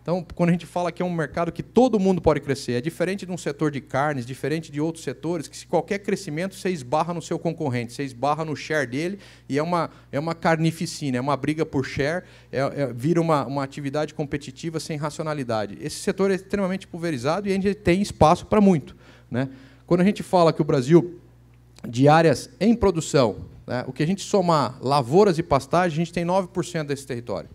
[SPEAKER 2] Então, quando a gente fala que é um mercado que todo mundo pode crescer, é diferente de um setor de carnes, diferente de outros setores, que se qualquer crescimento você esbarra no seu concorrente, você esbarra no share dele e é uma, é uma carnificina, é uma briga por share, é, é, vira uma, uma atividade competitiva sem racionalidade. Esse setor é extremamente pulverizado e a gente tem espaço para muito. Né? Quando a gente fala que o Brasil de áreas em produção, né? o que a gente somar lavouras e pastagens a gente tem 9% desse território.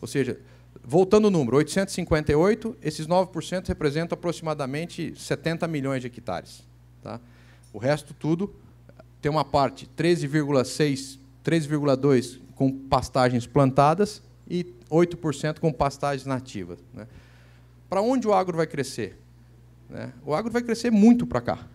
[SPEAKER 2] Ou seja, voltando o número, 858, esses 9% representam aproximadamente 70 milhões de hectares. Tá? O resto tudo tem uma parte 13,6, 13,2 com pastagens plantadas e 8% com pastagens nativas. Né? Para onde o agro vai crescer? Né? O agro vai crescer muito para cá.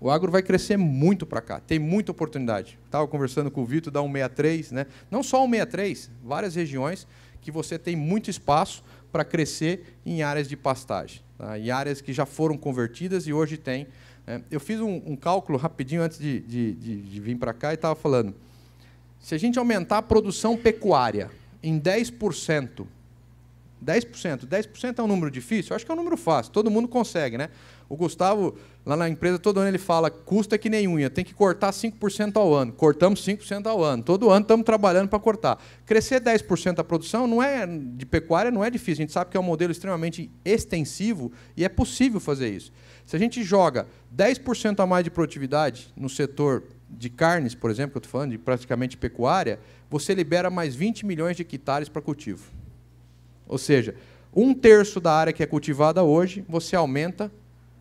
[SPEAKER 2] O agro vai crescer muito para cá, tem muita oportunidade. Estava conversando com o Vitor da 163, né? não só 163, várias regiões que você tem muito espaço para crescer em áreas de pastagem, tá? em áreas que já foram convertidas e hoje tem. Né? Eu fiz um, um, cálculo rapidinho antes de, de, de, de vir para cá e estava falando. Se a gente aumentar a produção pecuária em 10%, 10%, 10% é um número difícil? Eu acho que é um número fácil, todo mundo consegue, né? O Gustavo, lá na empresa, todo ano ele fala: custa que nem unha, tem que cortar 5% ao ano. Cortamos 5% ao ano. Todo ano estamos trabalhando para cortar. Crescer 10% a produção não é de pecuária não é difícil. A gente sabe que é um modelo extremamente extensivo e é possível fazer isso. Se a gente joga 10% a mais de produtividade no setor de carnes, por exemplo, que eu estou falando, de praticamente pecuária, você libera mais 20 milhões de hectares para cultivo. Ou seja, um terço da área que é cultivada hoje, você aumenta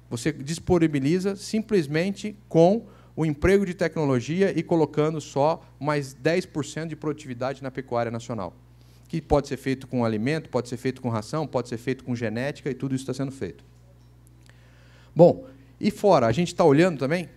[SPEAKER 2] você disponibiliza simplesmente com o emprego de tecnologia e colocando só mais 10% de produtividade na pecuária nacional. Que pode ser feito com alimento, pode ser feito com ração, pode ser feito com genética e tudo isso está sendo feito. Bom, e fora, a gente está olhando também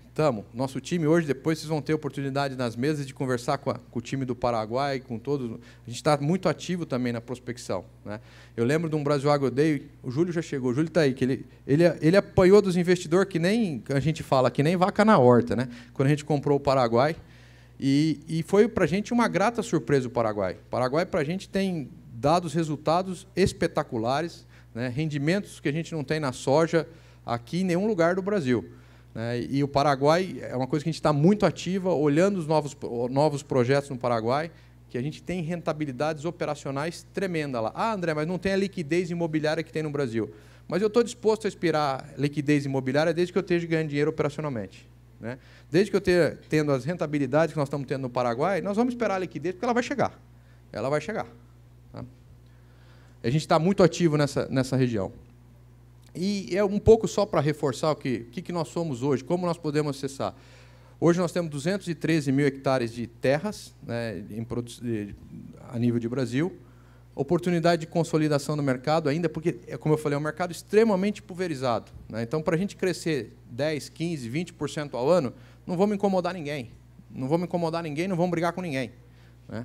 [SPEAKER 2] nosso time hoje, depois vocês vão ter oportunidade nas mesas de conversar com, a, com o time do Paraguai, com todos. A gente está muito ativo também na prospecção. Né? Eu lembro de um Brasil Agro Day, o Júlio já chegou, o Júlio está aí, que ele, ele, ele apanhou dos investidores que nem a gente fala, que nem vaca na horta, né? Quando a gente comprou o Paraguai. E, e foi para a gente uma grata surpresa o Paraguai. O Paraguai, para a gente, tem dados resultados espetaculares, né? rendimentos que a gente não tem na soja aqui em nenhum lugar do Brasil. Né? E o Paraguai é uma coisa que a gente está muito ativa, olhando os novos, novos projetos no Paraguai, que a gente tem rentabilidades operacionais tremenda lá. Ah, André, mas não tem a liquidez imobiliária que tem no Brasil. Mas eu estou disposto a expirar liquidez imobiliária desde que eu esteja ganhando dinheiro operacionalmente. Né? Desde que eu esteja tendo as rentabilidades que nós estamos tendo no Paraguai, nós vamos esperar a liquidez, porque ela vai chegar. Ela vai chegar. Tá? A gente está muito ativo nessa, nessa região. E é um pouco só para reforçar o que, que nós somos hoje, como nós podemos acessar. Hoje nós temos 213 mil hectares de terras né, a nível de Brasil, oportunidade de consolidação no mercado ainda, porque, é como eu falei, é um mercado extremamente pulverizado. Né? Então, para a gente crescer 10, 15, 20% ao ano, não vamos incomodar ninguém. Não vamos incomodar ninguém, não vamos brigar com ninguém. Né?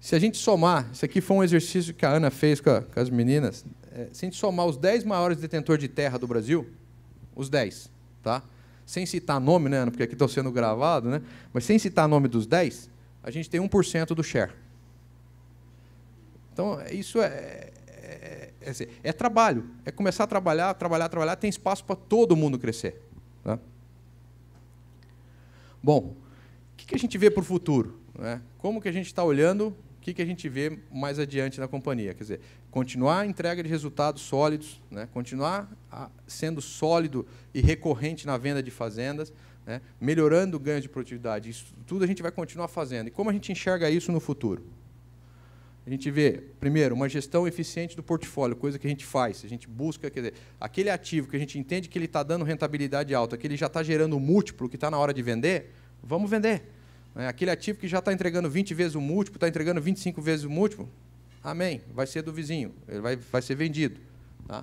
[SPEAKER 2] Se a gente somar, isso aqui foi um exercício que a Ana fez com, a, com as meninas. É, se a gente somar os 10 maiores detentores de terra do Brasil, os 10, tá? Sem citar nome, né, Ana, porque aqui estão sendo gravado, né? Mas sem citar nome dos 10, a gente tem 1% do share. Então, é, isso é, é, é, assim, é, trabalho. É começar a trabalhar, trabalhar, trabalhar. Tem espaço para todo mundo crescer. Tá? Bom, o que, a gente vê para o futuro? Né? Como que a gente está olhando que, que a gente vê mais adiante na companhia? Quer dizer, continuar a entrega de resultados sólidos, né? continuar a, ah, sendo sólido e recorrente na venda de fazendas, né? melhorando o ganho de produtividade. Isso tudo a gente vai continuar fazendo. E como a gente enxerga isso no futuro? A gente vê, primeiro, uma gestão eficiente do portfólio, coisa que a gente faz, a gente busca, quer dizer, aquele ativo que a gente entende que ele está dando rentabilidade alta, que ele já está gerando múltiplo, que está na hora de vender, vamos vender. É, aquele ativo que já está entregando 20 vezes o múltiplo, está entregando 25 vezes o múltiplo, amém, vai ser do vizinho, ele vai, vai ser vendido. Tá?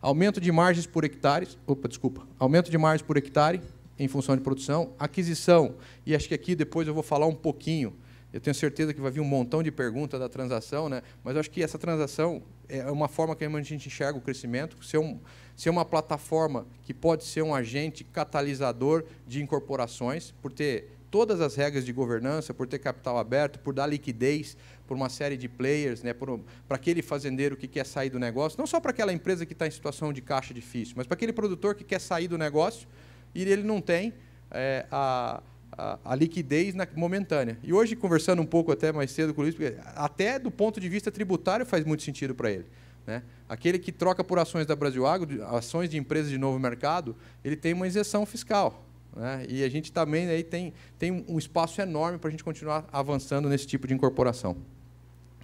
[SPEAKER 2] Aumento de margens por hectares, opa, desculpa, aumento de margens por hectare em função de produção, aquisição, e acho que aqui depois eu vou falar um pouquinho, eu tenho certeza que vai vir um montão de perguntas da transação, né? mas acho que essa transação é uma forma que a gente enxerga o crescimento, ser, um, ser uma plataforma que pode ser um agente catalisador de incorporações, por ter todas as regras de governança, por ter capital aberto, por dar liquidez para uma série de players, né, para aquele fazendeiro que quer sair do negócio, não só para aquela empresa que está em situação de caixa difícil, mas para aquele produtor que quer sair do negócio e ele não tem é, a, a, a, liquidez na, momentânea. E hoje, conversando um pouco até mais cedo com o Luiz, até do ponto de vista tributário faz muito sentido para ele. Né? Aquele que troca por ações da Brasil Agro, ações de empresas de novo mercado, ele tem uma isenção fiscal. Né? E a gente também aí tem, tem um espaço enorme para a gente continuar avançando nesse tipo de incorporação.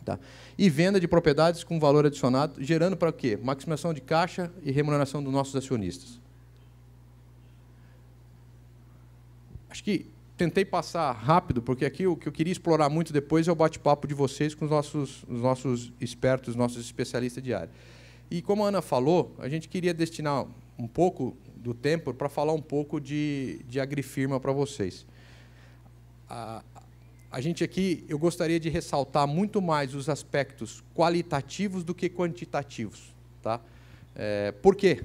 [SPEAKER 2] Tá? E venda de propriedades com valor adicionado, gerando para quê? Maximização de caixa e remuneração dos nossos acionistas. Acho que tentei passar rápido, porque aqui o que eu queria explorar muito depois é o bate-papo de vocês com os nossos, os nossos expertos, os nossos especialistas de área. E como a Ana falou, a gente queria destinar um pouco do tempo para falar um pouco de, de agrifirma para vocês. A, a gente aqui, eu gostaria de ressaltar muito mais os aspectos qualitativos do que quantitativos. Tá? É, por quê?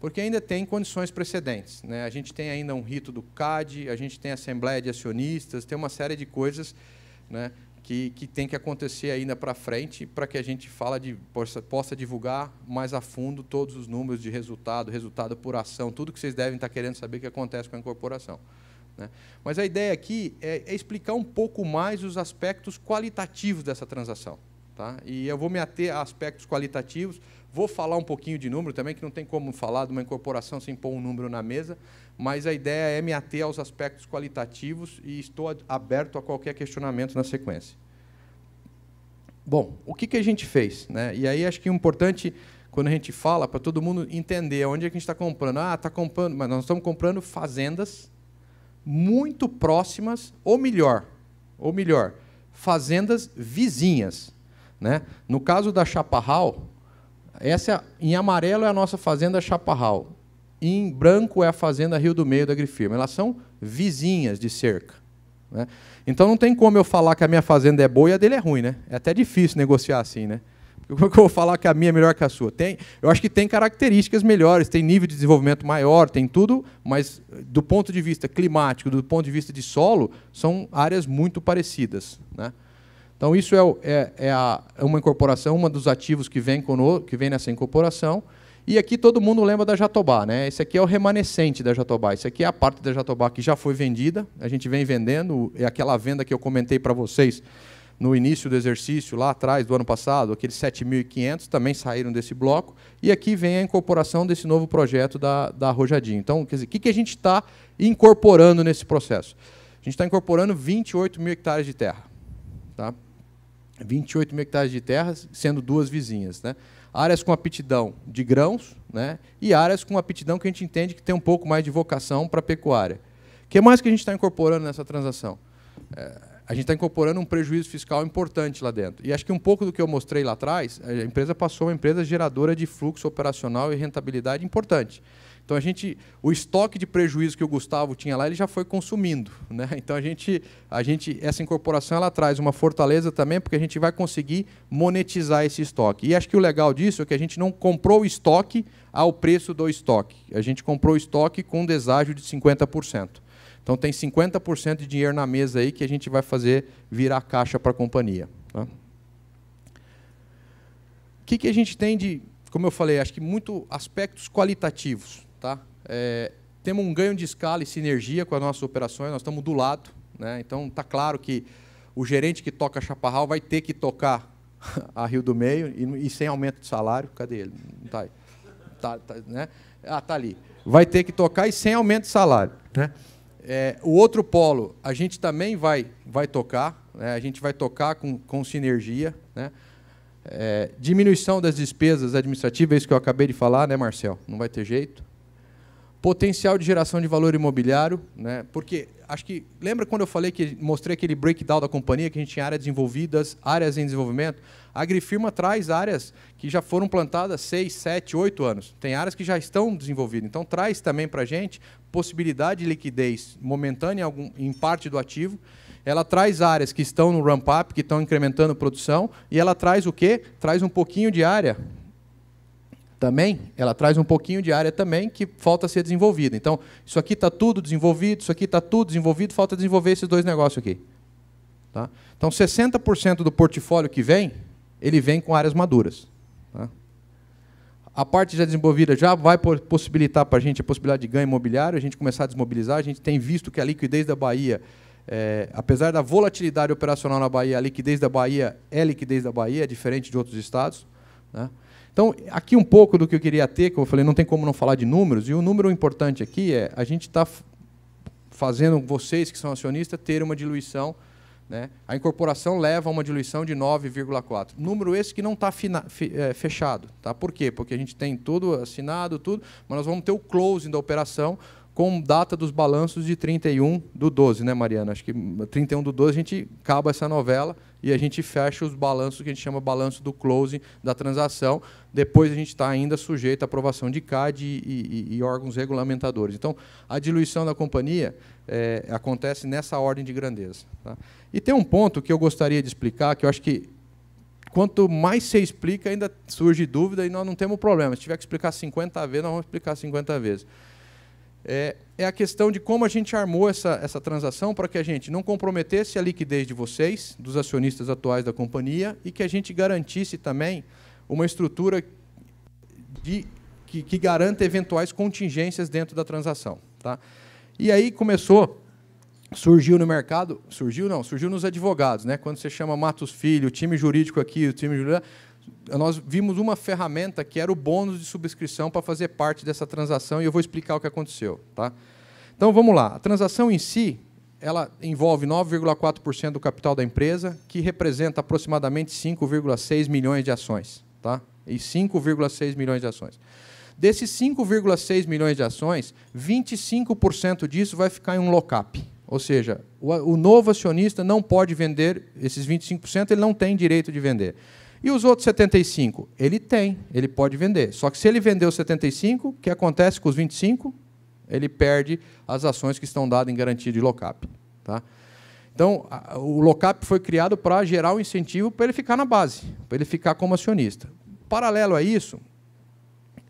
[SPEAKER 2] Porque ainda tem condições precedentes. Né? A gente tem ainda um rito do CAD, a gente tem Assembleia de Acionistas, tem uma série de coisas né, que, que tem que acontecer ainda para frente para que a gente fala de, possa, possa divulgar mais a fundo todos os números de resultado, resultado por ação, tudo que vocês devem estar tá querendo saber que acontece com a incorporação. Né? Mas a ideia aqui é, é, explicar um pouco mais os aspectos qualitativos dessa transação. Tá? E eu vou me ater a aspectos qualitativos, vou falar um pouquinho de número também, que não tem como falar de uma incorporação sem pôr um número na mesa, mas a ideia é me ater aos aspectos qualitativos e estou aberto a qualquer questionamento na sequência. Bom, o que, que a gente fez? Né? E aí acho que é importante, quando a gente fala, para todo mundo entender onde é que a gente está comprando. Ah, está comprando, mas nós estamos comprando fazendas muito próximas, ou melhor, ou melhor, fazendas vizinhas. Né? No caso da Chaparral, essa é em amarelo é a nossa fazenda Chaparral, em branco é a fazenda Rio do Meio da Grifirma. Elas são vizinhas de cerca. Né? Então não tem como eu falar que a minha fazenda é boa e a dele é ruim, né? É até difícil negociar assim, né? Como que eu vou falar que a minha é melhor que a sua? Tem, eu acho que tem características melhores, tem nível de desenvolvimento maior, tem tudo, mas eh, do ponto de vista climático, do ponto de vista de solo, são áreas muito parecidas, né? Então, isso é, é, é a, é uma incorporação, um dos ativos que vem, conosco, que vem nessa incorporação. E aqui todo mundo lembra da Jatobá, né? Esse aqui é o remanescente da Jatobá. Esse aqui é a parte da Jatobá que já foi vendida. A gente vem vendendo, é aquela venda que eu comentei para vocês no início do exercício, lá atrás, do ano passado, aqueles 7.500 também saíram desse bloco. E aqui vem a incorporação desse novo projeto da, da Rojadinho. Então, quer dizer, o que, que a gente está incorporando nesse processo? A gente está incorporando 28 mil hectares de terra. Tá? 28 mil hectares de terras, sendo duas vizinhas. Né? Áreas com aptidão de grãos né? e áreas com aptidão que a gente entende que tem um pouco mais de vocação para a pecuária. O que mais que a gente está incorporando nessa transação? É, a gente está incorporando um prejuízo fiscal importante lá dentro. E acho que um pouco do que eu mostrei lá atrás, a empresa passou uma empresa geradora de fluxo operacional e rentabilidade importante. Então a gente, o estoque de prejuízo que o Gustavo tinha lá, ele já foi consumindo, né? Então a gente, a gente, essa incorporação ela traz uma fortaleza também, porque a gente vai conseguir monetizar esse estoque. E acho que o legal disso é que a gente não comprou o estoque ao preço do estoque. A gente comprou o estoque com um deságio de 50%. Então tem 50% de dinheiro na mesa aí que a gente vai fazer virar caixa para a companhia. Tá? O que, que a gente tem de, como eu falei, acho que muito aspectos qualitativos Tá? É, temos um ganho de escala e sinergia com as nossas operações, nós estamos do lado. Né? Então, está claro que o gerente que toca Chaparral vai ter que tocar a Rio do Meio e, e sem aumento de salário. Cadê ele? Não está aí. Tá, tá, né? Ah, tá ali. Vai ter que tocar e sem aumento de salário. Né? É, o outro polo, a gente também vai, vai tocar, né? a gente vai tocar com, com sinergia. Né? É, diminuição das despesas administrativas, é isso que eu acabei de falar, né, Marcel? Não vai ter jeito potencial de geração de valor imobiliário, né? Porque acho que lembra quando eu falei que mostrei aquele breakdown da companhia que a gente tinha áreas desenvolvidas, áreas em desenvolvimento. A Agrifirma traz áreas que já foram plantadas 6, 7, 8 anos. Tem áreas que já estão desenvolvidas. Então traz também para a gente possibilidade de liquidez momentânea em, algum, em parte do ativo. Ela traz áreas que estão no ramp up, que estão incrementando produção, e ela traz o quê? Traz um pouquinho de área também, ela traz um pouquinho de área também que falta ser desenvolvida. Então, isso aqui está tudo desenvolvido, isso aqui está tudo desenvolvido, falta desenvolver esses dois negócios aqui. Tá? Então, 60% do portfólio que vem, ele vem com áreas maduras. Tá? A parte já desenvolvida já vai possibilitar para a gente a possibilidade de ganho imobiliário, a gente começar a desmobilizar. A gente tem visto que a liquidez da Bahia, é, apesar da volatilidade operacional na Bahia, a liquidez da Bahia é liquidez da Bahia, é diferente de outros estados. Né? Então, aqui um pouco do que eu queria ter, que eu falei, não tem como não falar de números, e o número importante aqui é a gente está fazendo vocês que são acionistas ter uma diluição. Né? A incorporação leva a uma diluição de 9,4. Número esse que não está é, fechado. Tá? Por quê? Porque a gente tem tudo assinado, tudo, mas nós vamos ter o closing da operação com data dos balanços de 31 do 12, né, Mariana? Acho que 31 do 12 a gente acaba essa novela e a gente fecha os balanços que a gente chama balanço do closing da transação. Depois a gente está ainda sujeito à aprovação de CAD e, e, e, órgãos regulamentadores. Então, a diluição da companhia é, acontece nessa ordem de grandeza. Tá? E tem um ponto que eu gostaria de explicar, que eu acho que quanto mais se explica, ainda surge dúvida e nós não temos problema. Se tiver que explicar 50 vezes, nós vamos explicar 50 vezes é, é a questão de como a gente armou essa, essa transação para que a gente não comprometesse a liquidez de vocês, dos acionistas atuais da companhia, e que a gente garantisse também uma estrutura de, que, que garanta eventuais contingências dentro da transação. Tá? E aí começou, surgiu no mercado, surgiu não, surgiu nos advogados, né? quando você chama Matos Filho, o time jurídico aqui, o time jurídico nós vimos uma ferramenta que era o bônus de subscrição para fazer parte dessa transação e eu vou explicar o que aconteceu. Tá? Então vamos lá. A transação em si ela envolve 9,4% do capital da empresa, que representa aproximadamente 5,6 milhões de ações. Tá? E 5,6 milhões de ações. Desses 5,6 milhões de ações, 25% disso vai ficar em um lock-up. Ou seja, o, novo acionista não pode vender esses 25%, ele não tem direito de vender. E os outros 75? Ele tem, ele pode vender. Só que se ele vender os 75, o que acontece com os 25? Ele perde as ações que estão dadas em garantia de lockup. Tá? Então, o lock-up foi criado para gerar o um incentivo para ele ficar na base, para ele ficar como acionista. Paralelo a isso,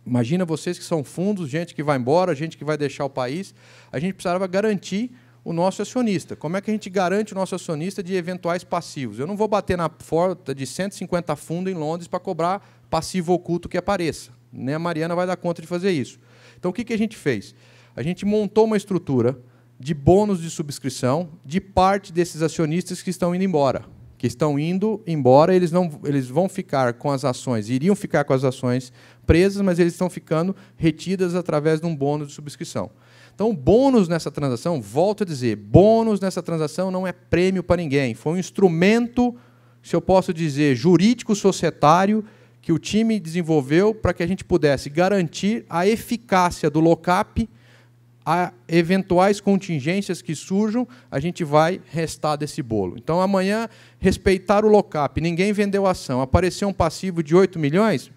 [SPEAKER 2] imagina vocês que são fundos, gente que vai embora, gente que vai deixar o país, a gente precisava garantir o nosso acionista. Como é que a gente garante o nosso acionista de eventuais passivos? Eu não vou bater na porta de 150 fundos em Londres para cobrar passivo oculto que apareça. Nem né? a Mariana vai dar conta de fazer isso. Então, o que, que a gente fez? A gente montou uma estrutura de bônus de subscrição de parte desses acionistas que estão indo embora. Que estão indo embora, eles, não, eles vão ficar com as ações, iriam ficar com as ações presas, mas eles estão ficando retidas através de um bônus de subscrição. Então, bônus nessa transação, volto a dizer, bônus nessa transação não é prêmio para ninguém. Foi um instrumento, se eu posso dizer, jurídico societário que o time desenvolveu para que a gente pudesse garantir a eficácia do lockup a eventuais contingências que surjam, a gente vai restar desse bolo. Então, amanhã, respeitar o lockup, ninguém vendeu ação, apareceu um passivo de 8 milhões,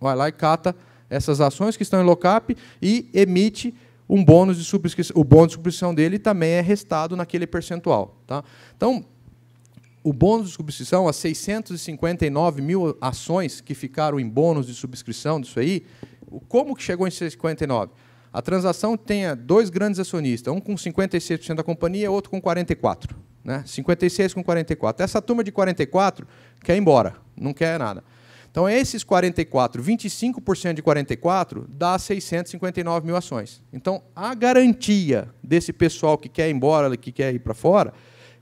[SPEAKER 2] vai lá e cata essas ações que estão em lockup e emite um bônus de subscrição, o bônus de subscrição dele também é restado naquele percentual. Tá? Então, o bônus de subscrição, as 659 mil ações que ficaram em bônus de subscrição disso aí, como que chegou em 659? A transação tenha é, dois grandes acionistas, um com 56% da companhia, outro com 44%. Né? 56 com 44. Essa turma de 44 quer ir embora, não quer nada. Então, esses 44, 25% de 44 dá 659 mil ações. Então, a garantia desse pessoal que quer ir embora, que quer ir para fora,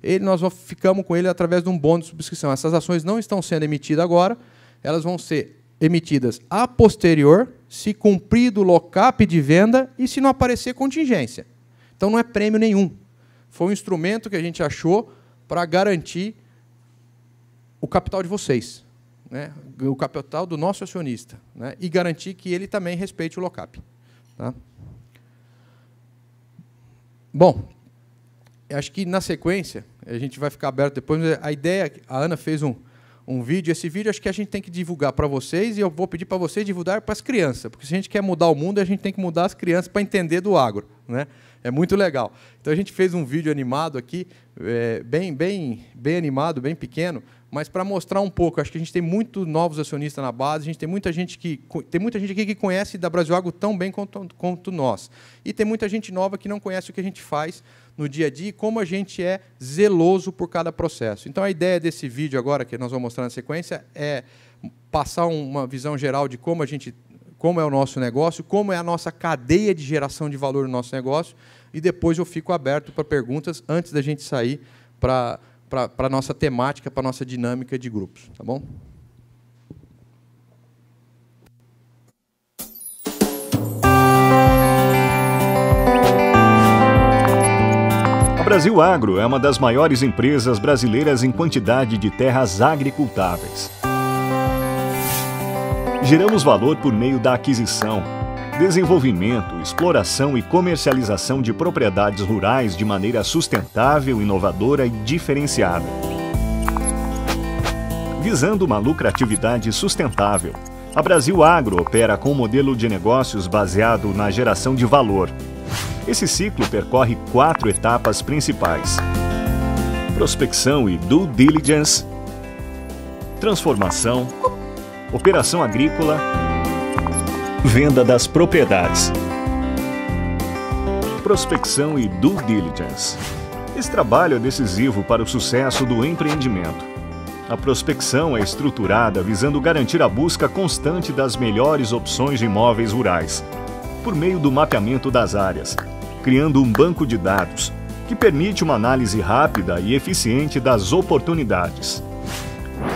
[SPEAKER 2] ele, nós ficamos com ele através de um bônus de subscrição. Essas ações não estão sendo emitidas agora, elas vão ser emitidas a posterior, se cumprido o lockup de venda e se não aparecer contingência. Então não é prêmio nenhum. Foi um instrumento que a gente achou para garantir o capital de vocês né, o capital do nosso acionista né, e garantir que ele também respeite o locap. Tá? Bom, acho que na sequência, a gente vai ficar aberto depois, a ideia, é a Ana fez um, um vídeo, esse vídeo acho que a gente tem que divulgar para vocês e eu vou pedir para vocês divulgar para as crianças, porque se a gente quer mudar o mundo, a gente tem que mudar as crianças para entender do agro. Né? É muito legal. Então a gente fez um vídeo animado aqui, é, bem, bem, bem animado, bem pequeno, mas para mostrar um pouco, acho que a gente tem muito novos acionistas na base, a gente tem muita gente que tem muita gente aqui que conhece da Brasilagro tão bem quanto, quanto nós. E tem muita gente nova que não conhece o que a gente faz no dia a dia e como a gente é zeloso por cada processo. Então a ideia desse vídeo agora que nós vamos mostrar na sequência é passar uma visão geral de como a gente como é o nosso negócio, como é a nossa cadeia de geração de valor no nosso negócio, e depois eu fico aberto para perguntas antes da gente sair para para a nossa temática, para a nossa dinâmica de grupos, tá bom?
[SPEAKER 3] A Brasil Agro é uma das maiores empresas brasileiras em quantidade de terras agricultáveis. Geramos valor por meio da aquisição, desenvolvimento, exploração e comercialização de propriedades rurais de maneira sustentável, inovadora e diferenciada. Visando uma lucratividade sustentável, a Brasil Agro opera com um modelo de negócios baseado na geração de valor. Esse ciclo percorre quatro etapas principais: prospecção e due diligence, transformação, operação agrícola Venda das propriedades. Prospecção e due diligence. Esse trabalho é decisivo para o sucesso do empreendimento. A prospecção é estruturada visando garantir a busca constante das melhores opções de imóveis rurais, por meio do mapeamento das áreas, criando um banco de dados que permite uma análise rápida e eficiente das oportunidades.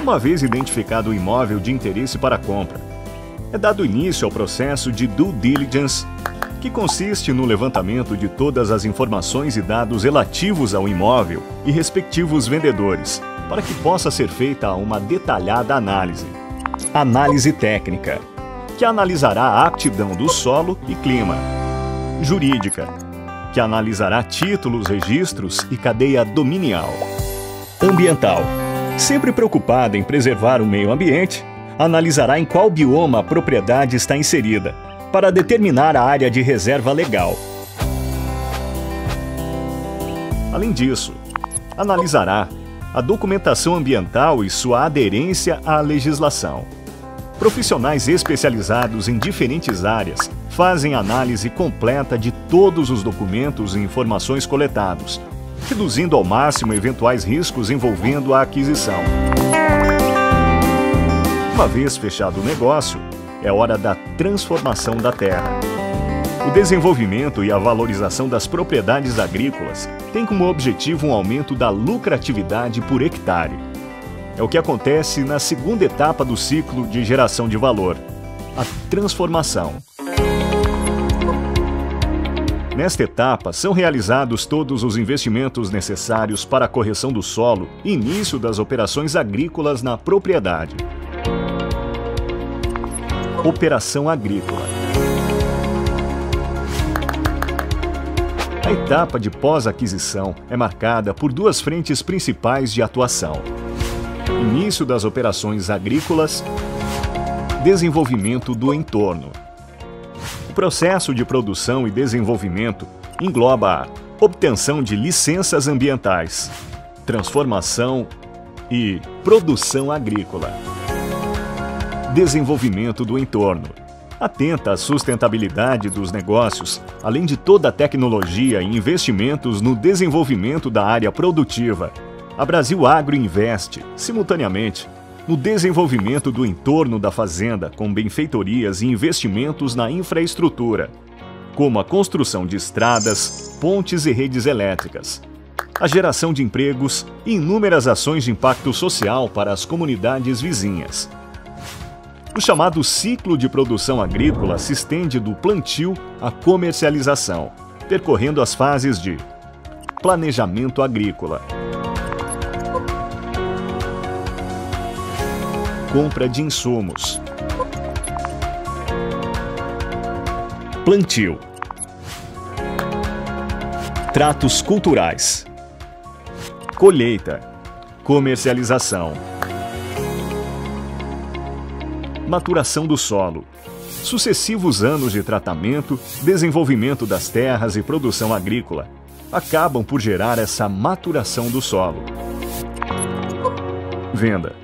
[SPEAKER 3] Uma vez identificado o imóvel de interesse para compra, é dado início ao processo de due diligence, que consiste no levantamento de todas as informações e dados relativos ao imóvel e respectivos vendedores, para que possa ser feita uma detalhada análise. Análise técnica, que analisará a aptidão do solo e clima. Jurídica, que analisará títulos, registros e cadeia dominial. Ambiental, sempre preocupada em preservar o meio ambiente analisará em qual bioma a propriedade está inserida, para determinar a área de reserva legal. Além disso, analisará a documentação ambiental e sua aderência à legislação. Profissionais especializados em diferentes áreas fazem análise completa de todos os documentos e informações coletados, reduzindo ao máximo eventuais riscos envolvendo a aquisição. Uma vez fechado o negócio, é hora da transformação da terra. O desenvolvimento e a valorização das propriedades agrícolas tem como objetivo um aumento da lucratividade por hectare. É o que acontece na segunda etapa do ciclo de geração de valor, a transformação. Nesta etapa, são realizados todos os investimentos necessários para a correção do solo e início das operações agrícolas na propriedade. Operação Agrícola. A etapa de pós-aquisição é marcada por duas frentes principais de atuação: início das operações agrícolas, desenvolvimento do entorno. O processo de produção e desenvolvimento engloba a obtenção de licenças ambientais, transformação e produção agrícola desenvolvimento do entorno. Atenta à sustentabilidade dos negócios, além de toda a tecnologia e investimentos no desenvolvimento da área produtiva, a Brasil Agro investe, simultaneamente, no desenvolvimento do entorno da fazenda com benfeitorias e investimentos na infraestrutura, como a construção de estradas, pontes e redes elétricas, a geração de empregos e inúmeras ações de impacto social para as comunidades vizinhas. O chamado ciclo de produção agrícola se estende do plantio à comercialização, percorrendo as fases de planejamento agrícola, compra de insumos, plantio, tratos culturais, colheita, comercialização maturação do solo. Sucessivos anos de tratamento, desenvolvimento das terras e produção agrícola acabam por gerar essa maturação do solo. Venda.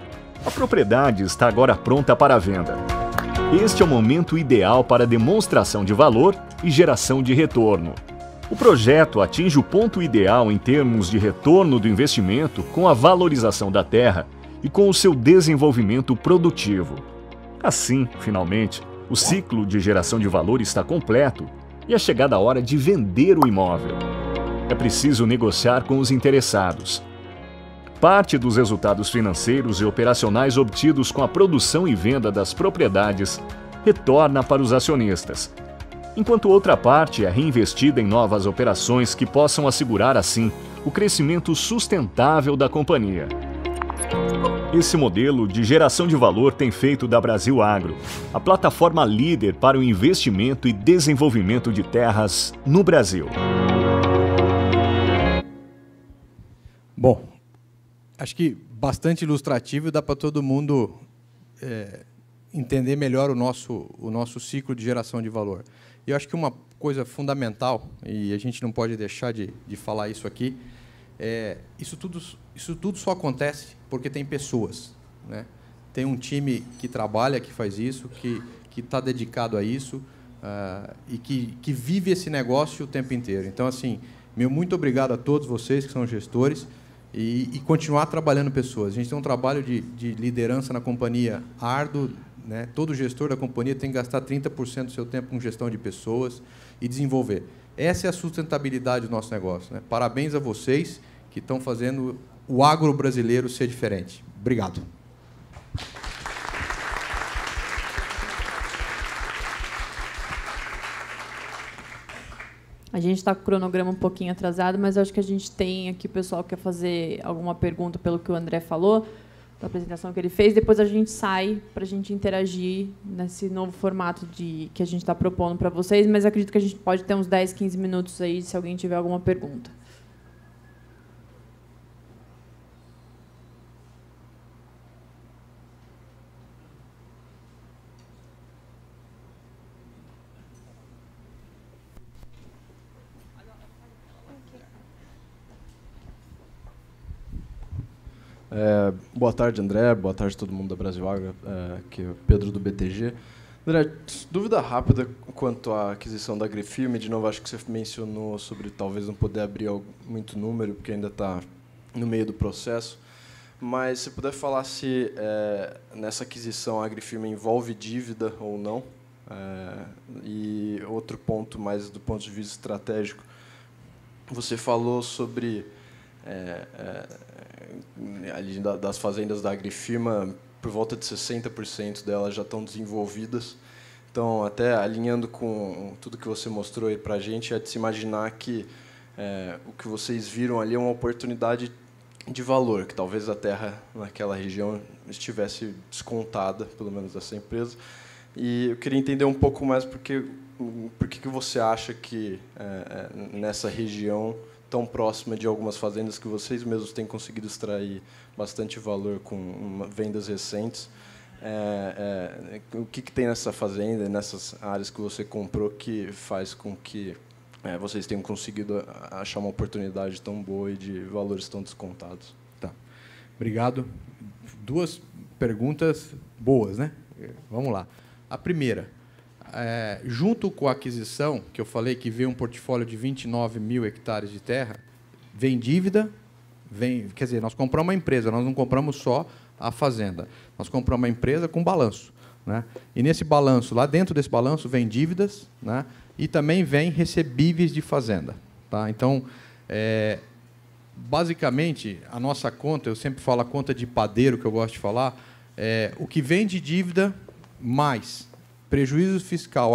[SPEAKER 3] A propriedade está agora pronta para venda. Este é o momento ideal para demonstração de valor e geração de retorno. O projeto atinge o ponto ideal em termos de retorno do investimento com a valorização da terra e com o seu desenvolvimento produtivo. Assim, finalmente, o ciclo de geração de valor está completo e é chegada a hora de vender o imóvel. É preciso negociar com os interessados. Parte dos resultados financeiros e operacionais obtidos com a produção e venda das propriedades retorna para os acionistas, enquanto outra parte é reinvestida em novas operações que possam assegurar, assim, o crescimento sustentável da companhia. Esse modelo de geração de valor tem feito da Brasil Agro a plataforma líder para o investimento e desenvolvimento de terras no Brasil.
[SPEAKER 2] Bom, acho que bastante ilustrativo dá para todo mundo é, entender melhor o nosso, o nosso ciclo de geração de valor. E eu acho que uma coisa fundamental, e a gente não pode deixar de, de falar isso aqui, é, isso, tudo, isso tudo só acontece porque tem pessoas. Né? Tem um time que trabalha, que faz isso, que está dedicado a isso uh, e que, que vive esse negócio o tempo inteiro. Então, assim, meu muito obrigado a todos vocês que são gestores e, e continuar trabalhando pessoas. A gente tem um trabalho de, de liderança na companhia árduo, né? Todo gestor da companhia tem que gastar 30% do seu tempo com gestão de pessoas e desenvolver. Essa é a sustentabilidade do nosso negócio. Né? Parabéns a vocês que estão fazendo o agro brasileiro ser diferente. Obrigado.
[SPEAKER 1] A gente está com o cronograma um pouquinho atrasado, mas acho que a gente tem aqui o pessoal que quer fazer alguma pergunta pelo que o André falou da apresentação que ele fez. Depois a gente sai para a gente interagir nesse novo formato de que a gente está propondo para vocês, mas acredito que a gente pode ter uns 10, 15 minutos aí se alguém tiver alguma pergunta.
[SPEAKER 4] É, boa tarde, André. Boa tarde todo mundo da Brasil Água, é, que é Pedro do BTG. André, dúvida rápida quanto à aquisição da Agrifilme, De novo, acho que você mencionou sobre talvez não poder abrir muito número, porque ainda está no meio do processo. Mas se puder falar se é, nessa aquisição a Agrifilme envolve dívida ou não. É, e outro ponto, mais do ponto de vista estratégico, você falou sobre é, é ali das fazendas da Agrifirma, por volta de 60% delas já estão desenvolvidas. Então, até alinhando com tudo que você mostrou aí para a gente, é de se imaginar que é, o que vocês viram ali é uma oportunidade de valor, que talvez a terra naquela região estivesse descontada, pelo menos dessa empresa. E eu queria entender um pouco mais porque, porque que você acha que é, é nessa região tão próxima de algumas fazendas que vocês mesmos têm conseguido extrair bastante valor com vendas recentes. É, é, é, o que, que, tem nessa fazenda, nessas áreas que você comprou, que faz com que é, vocês tenham conseguido achar uma oportunidade tão boa e de valores tão
[SPEAKER 2] descontados? Tá. Obrigado. Duas perguntas boas, né? Vamos lá. A primeira, é, junto com a aquisição, que eu falei que veio um portfólio de 29 mil hectares de terra, vem dívida, vem, quer dizer, nós compramos uma empresa, nós não compramos só a fazenda, nós compramos uma empresa com balanço. Né? E nesse balanço, lá dentro desse balanço, vem dívidas né? e também vem recebíveis de fazenda. Tá? Então, é, basicamente, a nossa conta, eu sempre falo a conta de padeiro, que eu gosto de falar, é o que vem de dívida mais prejuízo fiscal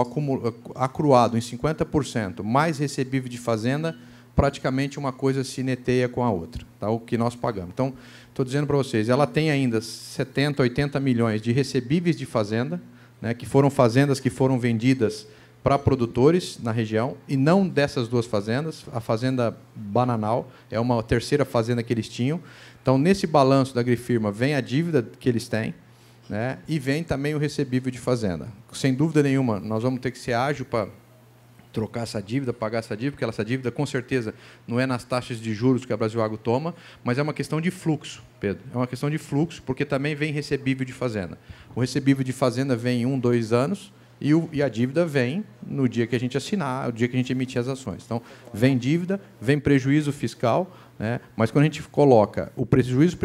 [SPEAKER 2] acruado em 50%, mais recebível de fazenda, praticamente uma coisa se neteia com a outra, tá? o que nós pagamos. Então, estou dizendo para vocês, ela tem ainda 70, 80 milhões de recebíveis de fazenda, né, que foram fazendas que foram vendidas para produtores na região, e não dessas duas fazendas, a fazenda Bananal é uma terceira fazenda que eles tinham. Então, nesse balanço da Grifirma vem a dívida que eles têm, né? E vem também o recebível de fazenda. Sem dúvida nenhuma, nós vamos ter que ser ágil para trocar essa dívida, pagar essa dívida, porque essa dívida, com certeza, não é nas taxas de juros que a Brasil Agro toma, mas é uma questão de fluxo, Pedro. É uma questão de fluxo, porque também vem recebível de fazenda. O recebível de fazenda vem em um, dois anos, e, o, e, a dívida vem no dia que a gente assinar, no dia que a gente emitir as ações. Então, vem dívida, vem prejuízo fiscal, né? Mas quando a gente coloca o prejuízo,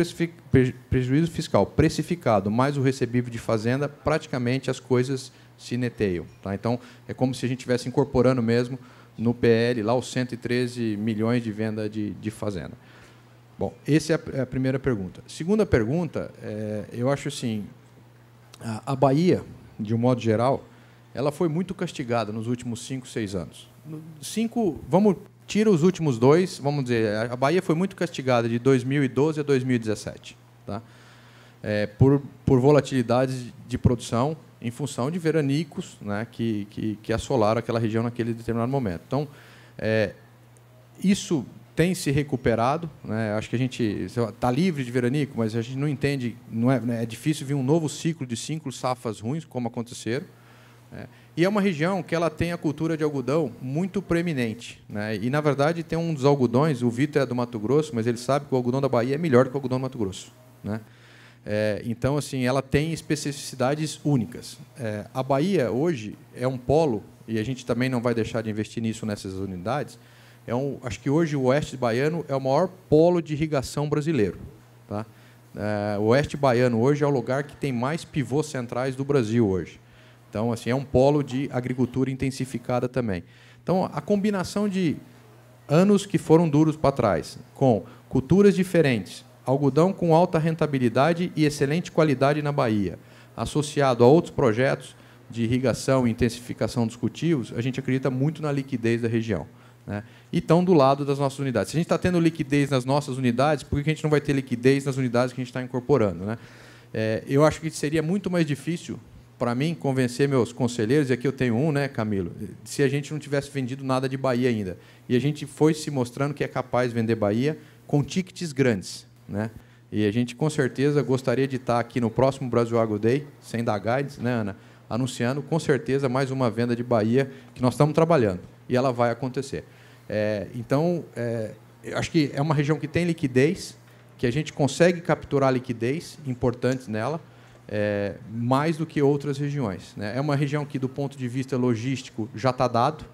[SPEAKER 2] prejuízo fiscal precificado mais o recebível de fazenda, praticamente as coisas se neteiam. Tá? Então, é como se a gente estivesse incorporando mesmo no PL lá os 113 milhões de venda de, de fazenda. Bom, essa é, é a primeira pergunta. Segunda pergunta, é, eu acho assim, a, a Bahia, de um modo geral, ela foi muito castigada nos últimos cinco, seis anos. Cinco, vamos tira os últimos dois, vamos dizer, a Bahia foi muito castigada de 2012 a 2017, tá? É, por, por volatilidades de produção em função de veranicos né, que, que, que assolaram aquela região naquele determinado momento. Então, é, isso tem se recuperado. Né? Acho que a gente está livre de veranico, mas a gente não entende, não é, né? é difícil vir um novo ciclo de cinco safas ruins, como aconteceram. Né? E é uma região que ela tem a cultura de algodão muito preeminente. Né? E, na verdade, tem um dos algodões, o Vitor é do Mato Grosso, mas ele sabe que o algodão da Bahia é melhor que o algodão do Mato Grosso. Né? É, então, assim, ela tem especificidades únicas. É, a Bahia, hoje, é um polo, e a gente também não vai deixar de investir nisso nessas unidades, é um, acho que hoje o Oeste Baiano é o maior polo de irrigação brasileiro. Tá? É, o Oeste Baiano hoje é o lugar que tem mais pivôs centrais do Brasil hoje. Então, assim, é um polo de agricultura intensificada também. Então, a combinação de anos que foram duros para trás, com culturas diferentes, algodão com alta rentabilidade e excelente qualidade na Bahia, associado a outros projetos de irrigação e intensificação dos cultivos, a gente acredita muito na liquidez da região. Né? E estão do lado das nossas unidades. Se a gente está tendo liquidez nas nossas unidades, por que a gente não vai ter liquidez nas unidades que a gente está incorporando? Né? É, eu acho que seria muito mais difícil para mim, convencer meus conselheiros, e aqui eu tenho um, né, Camilo, se a gente não tivesse vendido nada de Bahia ainda. E a gente foi se mostrando que é capaz de vender Bahia com tickets grandes. Né? E a gente, com certeza, gostaria de estar aqui no próximo Brasil Agro Day, sem dar guides, né, Ana? Anunciando, com certeza, mais uma venda de Bahia que nós estamos trabalhando. E ela vai acontecer. É, então, é, acho que é uma região que tem liquidez, que a gente consegue capturar liquidez importante nela, é, mais do que outras regiões. Né? É uma região que, do ponto de vista logístico, já está dado.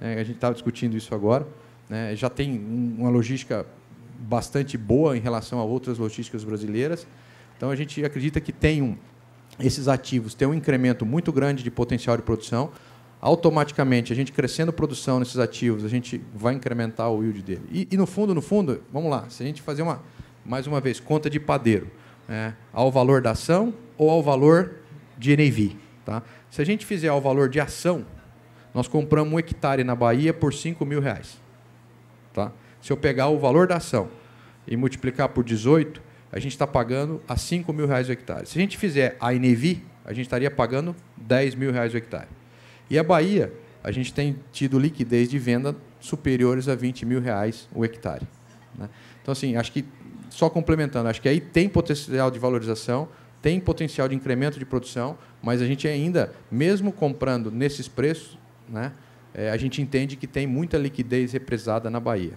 [SPEAKER 2] Né? A gente estava discutindo isso agora. Né? Já tem uma logística bastante boa em relação a outras logísticas brasileiras. Então, a gente acredita que tem um, esses ativos têm um incremento muito grande de potencial de produção. Automaticamente, a gente crescendo produção nesses ativos, a gente vai incrementar o yield dele. E, e no fundo, no fundo, vamos lá, se a gente fazer uma, mais uma vez, conta de padeiro, né? ao valor da ação ou ao valor de NAV. Tá? Se a gente fizer ao valor de ação, nós compramos um hectare na Bahia por 5 mil reais. Tá? Se eu pegar o valor da ação e multiplicar por 18, a gente está pagando a 5 mil reais o hectare. Se a gente fizer a NEVI, a gente estaria pagando 10 mil reais o hectare. E a Bahia, a gente tem tido liquidez de venda superiores a 20 mil reais o hectare. Né? Então, assim, acho que, só complementando, acho que aí tem potencial de valorização, tem potencial de incremento de produção, mas a gente ainda, mesmo comprando nesses preços, né, é, a gente entende que tem muita liquidez represada na Bahia.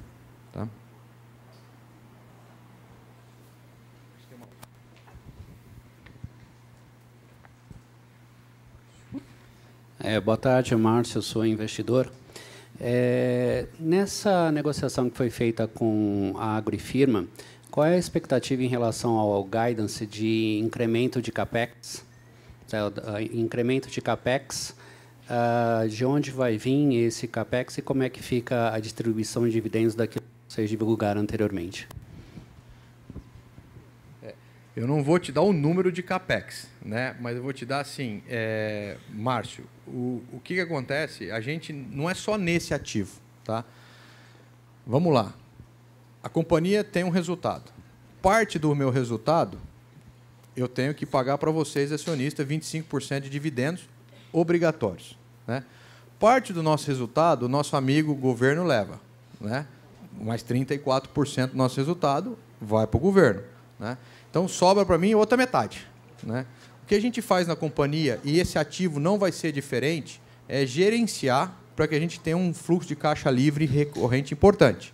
[SPEAKER 2] Tá?
[SPEAKER 1] É, boa tarde, Márcio, sou investidor. É, nessa negociação que foi feita com a Agrifirma, qual é a expectativa em relação ao guidance de incremento de capex? É, ah, incremento de capex, ah, de onde vai vir esse capex e como é que fica a distribuição de dividendos daquilo que vocês divulgaram anteriormente?
[SPEAKER 2] É, eu não vou te dar o número de capex, né? Mas eu vou te dar assim, é... Márcio, o, o que, que acontece? A gente não é só nesse ativo, tá? Vamos lá a companhia tem um resultado. Parte do meu resultado eu tenho que pagar para vocês, acionistas, 25% de dividendos obrigatórios. Né? Parte do nosso resultado, o nosso amigo governo leva. Né? Mais 34% do nosso resultado vai para o governo. Né? Então, sobra para mim outra metade. Né? O que a gente faz na companhia, e esse ativo não vai ser diferente, é gerenciar para que a gente tenha um fluxo de caixa livre recorrente importante.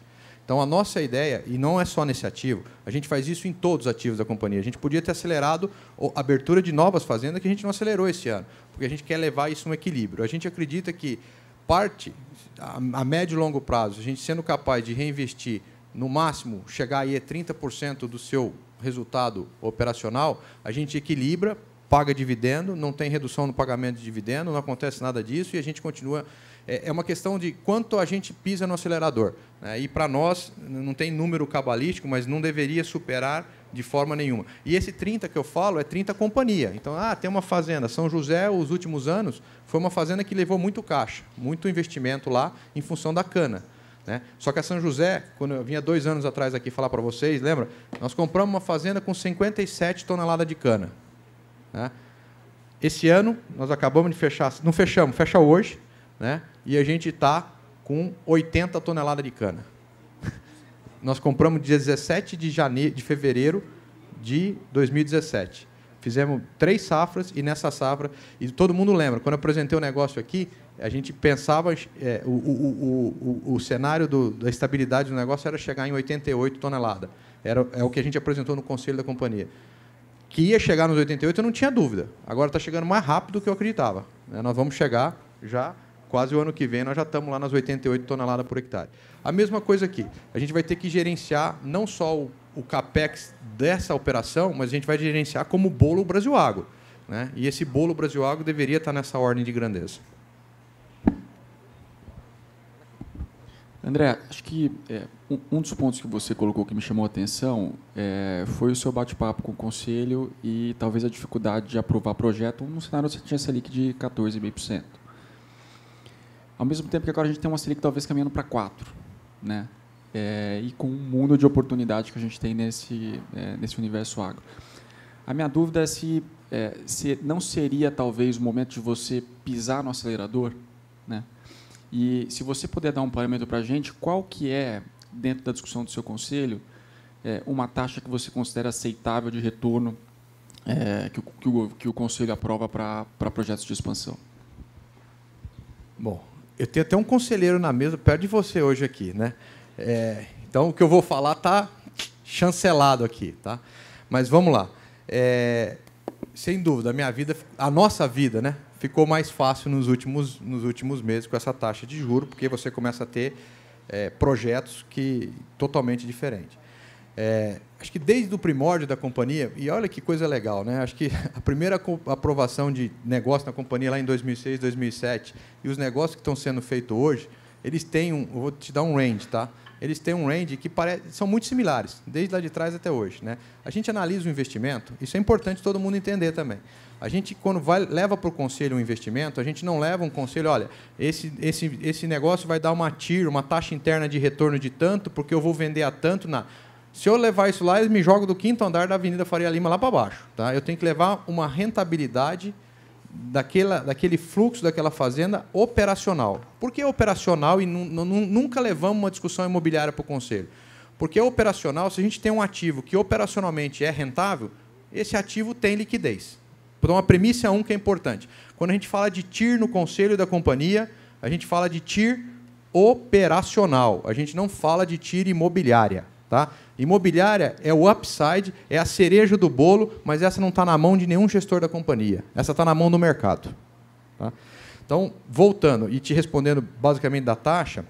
[SPEAKER 2] Então, a nossa ideia, e não é só nesse ativo, a gente faz isso em todos os ativos da companhia. A gente podia ter acelerado a abertura de novas fazendas, que a gente não acelerou esse ano, porque a gente quer levar isso a um equilíbrio. A gente acredita que parte, a médio e longo prazo, a gente sendo capaz de reinvestir, no máximo, chegar aí a 30% do seu resultado operacional, a gente equilibra, paga dividendo, não tem redução no pagamento de dividendo, não acontece nada disso e a gente continua é, é uma questão de quanto a gente pisa no acelerador. Né? E para nós, não tem número cabalístico, mas não deveria superar de forma nenhuma. E esse 30 que eu falo é 30 companhia. Então, ah, tem uma fazenda. São José, os últimos anos, foi uma fazenda que levou muito caixa, muito investimento lá em função da cana. Né? Só que a São José, quando eu vinha dois anos atrás aqui falar para vocês, lembra? Nós compramos uma fazenda com 57 toneladas de cana. Né? Esse ano, nós acabamos de fechar, não fechamos, fecha hoje, né? e a gente está com 80 toneladas de cana. Nós compramos 17 de, janeiro, de fevereiro de 2017. Fizemos três safras e nessa safra. E todo mundo lembra, quando eu apresentei o um negócio aqui, a gente pensava. É, o, o, o, o, cenário do, da estabilidade do negócio era chegar em 88 toneladas. Era, é o que a gente apresentou no conselho da companhia. Que ia chegar nos 88, eu não tinha dúvida. Agora está chegando mais rápido do que eu acreditava. Né? Nós vamos chegar já Quase o ano que vem nós já estamos lá nas 88 toneladas por hectare. A mesma coisa aqui. A gente vai ter que gerenciar não só o, o capex dessa operação, mas a gente vai gerenciar como bolo o Brasil Água. Né? E esse bolo Brasil Água deveria estar nessa ordem de grandeza. André, acho que é,
[SPEAKER 4] um dos pontos que você colocou que me chamou a atenção é, foi o seu bate-papo com o Conselho e talvez a dificuldade de aprovar projeto num cenário que você tinha Selic de 14,5%. Ao mesmo tempo que agora a gente tem uma Selic talvez caminhando para 4, né? É, e com um mundo de oportunidade que a gente tem nesse, é, nesse universo agro. A minha dúvida é se, é, se não seria talvez o momento de você pisar no acelerador, né? E se você puder dar um parâmetro para a gente, qual que é, dentro da discussão do seu conselho, é, uma taxa que você considera aceitável de retorno é, que, o, que, o, que o conselho aprova
[SPEAKER 2] para projetos de expansão? Bom, eu tenho até um conselheiro na mesa perto de você hoje aqui, né? É, então o que eu vou falar tá chancelado aqui, tá? Mas vamos lá. É, sem dúvida, a minha vida, a nossa vida, né, ficou mais fácil nos últimos nos últimos meses com essa taxa de juro, porque você começa a ter é, projetos que totalmente diferentes. É, acho que desde o primórdio da companhia, e olha que coisa legal, né? Acho que a primeira aprovação de negócio na companhia lá em 2006, 2007 e os negócios que estão sendo feitos hoje, eles têm um, vou te dar um range, tá? Eles têm um range que parece, são muito similares, desde lá de trás até hoje, né? A gente analisa o investimento, isso é importante todo mundo entender também. A gente quando vai, leva para o conselho um investimento, a gente não leva um conselho, olha, esse, esse, esse negócio vai dar uma TIR, uma taxa interna de retorno de tanto, porque eu vou vender a tanto na se eu levar isso lá, eles me jogam do quinto andar da Avenida Faria Lima lá para baixo. Tá? Eu tenho que levar uma rentabilidade daquela, daquele fluxo daquela fazenda operacional. Por que operacional e nunca levamos uma discussão imobiliária para o Conselho? Porque operacional, se a gente tem um ativo que operacionalmente é rentável, esse ativo tem liquidez. Então, a premissa é um que é importante. Quando a gente fala de TIR no Conselho da Companhia, a gente fala de TIR operacional, a gente não fala de TIR imobiliária. Tá? Imobiliária é o upside, é a cereja do bolo, mas essa não está na mão de nenhum gestor da companhia. Essa está na mão do mercado. Tá? Então, voltando e te respondendo basicamente da taxa,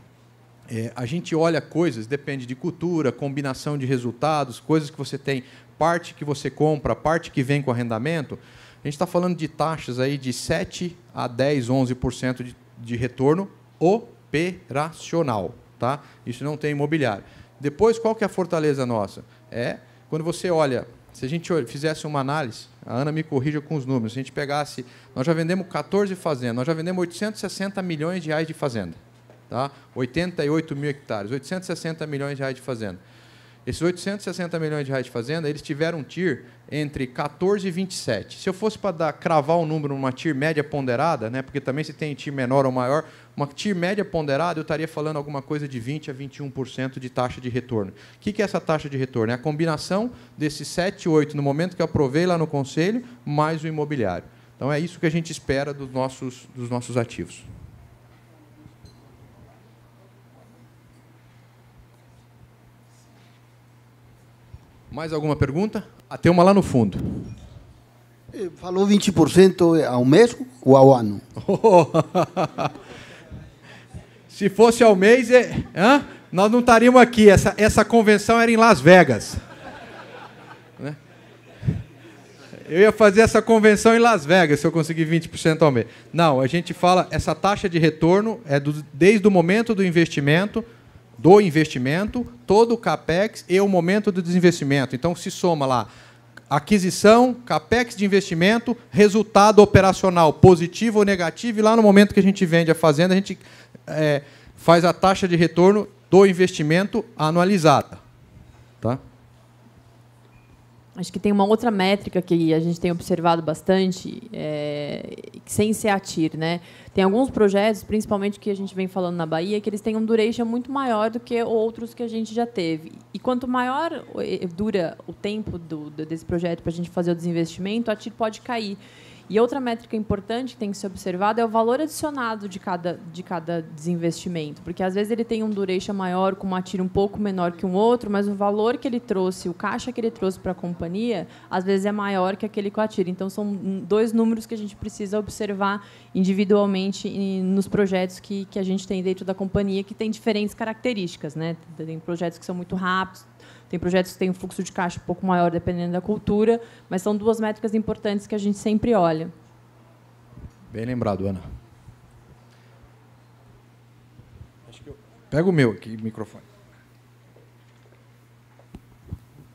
[SPEAKER 2] é, a gente olha coisas, depende de cultura, combinação de resultados, coisas que você tem, parte que você compra, parte que vem com arrendamento. A gente está falando de taxas aí de 7 a 10, 11% de, de retorno operacional. Tá? Isso não tem imobiliário. Depois, qual que é a fortaleza nossa? É quando você olha, se a gente fizesse uma análise, a Ana me corrija com os números, se a gente pegasse, nós já vendemos 14 fazendas, nós já vendemos 860 milhões de reais de fazenda. Tá? 88 mil hectares, 860 milhões de reais de fazenda. Esses 860 milhões de reais de fazenda, eles tiveram um TIR entre 14 e 27. Se eu fosse para dar, cravar o um número numa TIR média ponderada, né, porque também se tem TIR menor ou maior, uma TIR média ponderada, eu estaria falando alguma coisa de 20% a 21% de taxa de retorno. O que é essa taxa de retorno? É a combinação desses 7, 8 no momento que eu aprovei lá no conselho, mais o imobiliário. Então, é isso que a gente espera dos nossos, dos nossos ativos. Mais alguma pergunta? até ah, tem uma lá no fundo. Eh, falou 20% ao mês ou ao ano? Se fosse ao mês, é... Hã? nós não estaríamos aqui. Essa, essa convenção era em Las Vegas. Né? Eu ia fazer essa convenção em Las Vegas se eu conseguir 20% ao mês. Não, a gente fala, essa taxa de retorno é do, desde o momento do investimento, do investimento, todo o CAPEX e o momento do desinvestimento. Então se soma lá aquisição, capex de investimento, resultado operacional positivo ou negativo, e lá no momento que a gente vende a fazenda, a gente é, faz a taxa de retorno do investimento anualizada. Tá?
[SPEAKER 1] Acho que tem uma outra métrica que a gente tem observado bastante, é, sem ser a TIR. Né? Tem alguns projetos, principalmente que a gente vem falando na Bahia, que eles têm um duration muito maior do que outros que a gente já teve. E quanto maior dura o tempo do, desse projeto para a gente fazer o desinvestimento, a TIR pode cair. E outra métrica importante que tem que ser observada é o valor adicionado de cada, de cada desinvestimento, porque às vezes ele tem um dureixa maior, com uma tira um pouco menor que um outro, mas o valor que ele trouxe, o caixa que ele trouxe para a companhia, às vezes é maior que aquele com a tira. Então, são dois números que a gente precisa observar individualmente nos projetos que, que a gente tem dentro da companhia, que tem diferentes características. Né? Tem projetos que são muito rápidos, tem projetos que têm um fluxo de caixa um pouco maior, dependendo da cultura, mas são duas métricas importantes que a gente sempre olha.
[SPEAKER 2] Bem lembrado, Ana. Eu... Pega o meu aqui, microfone.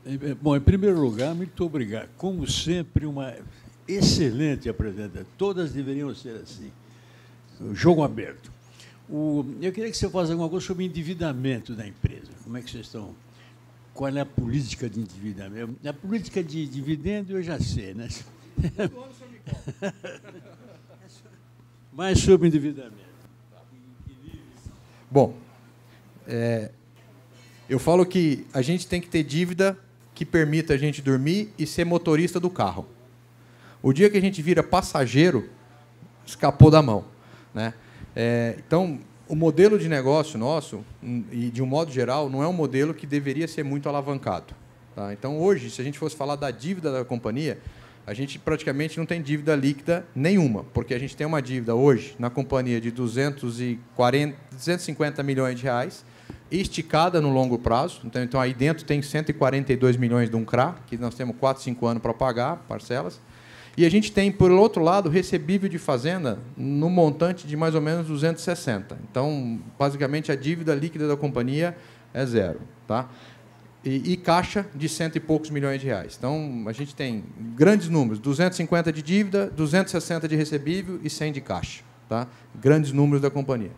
[SPEAKER 4] É, é, bom, em primeiro lugar, muito obrigado. Como sempre, uma excelente apresentação. Todas deveriam ser assim. Jogo aberto. O, eu queria que você falasse alguma coisa sobre endividamento da empresa. Como é que vocês estão qual é a política de endividamento. A política de dividendo eu já sei, né? Mas sobre endividamento.
[SPEAKER 2] Bom, é, eu falo que a gente tem que ter dívida que permita a gente dormir e ser motorista do carro. O dia que a gente vira passageiro, escapou da mão. Né? É, então, o modelo de negócio nosso, hum, e de um modo geral, não é um modelo que deveria ser muito alavancado. Tá? Então, hoje, se a gente fosse falar da dívida da companhia, a gente praticamente não tem dívida líquida nenhuma, porque a gente tem uma dívida hoje na companhia de 240, 250 milhões de reais, esticada no longo prazo. Então, então aí dentro tem 142 milhões de um CRA, que nós temos 4, 5 anos para pagar parcelas. E a gente tem, por outro lado, recebível de fazenda no montante de mais ou menos 260. Então, basicamente, a dívida líquida da companhia é zero. Tá? E, e, caixa de cento e poucos milhões de reais. Então, a gente tem grandes números, 250 de dívida, 260 de recebível e 100 de caixa. Tá? Grandes números da companhia.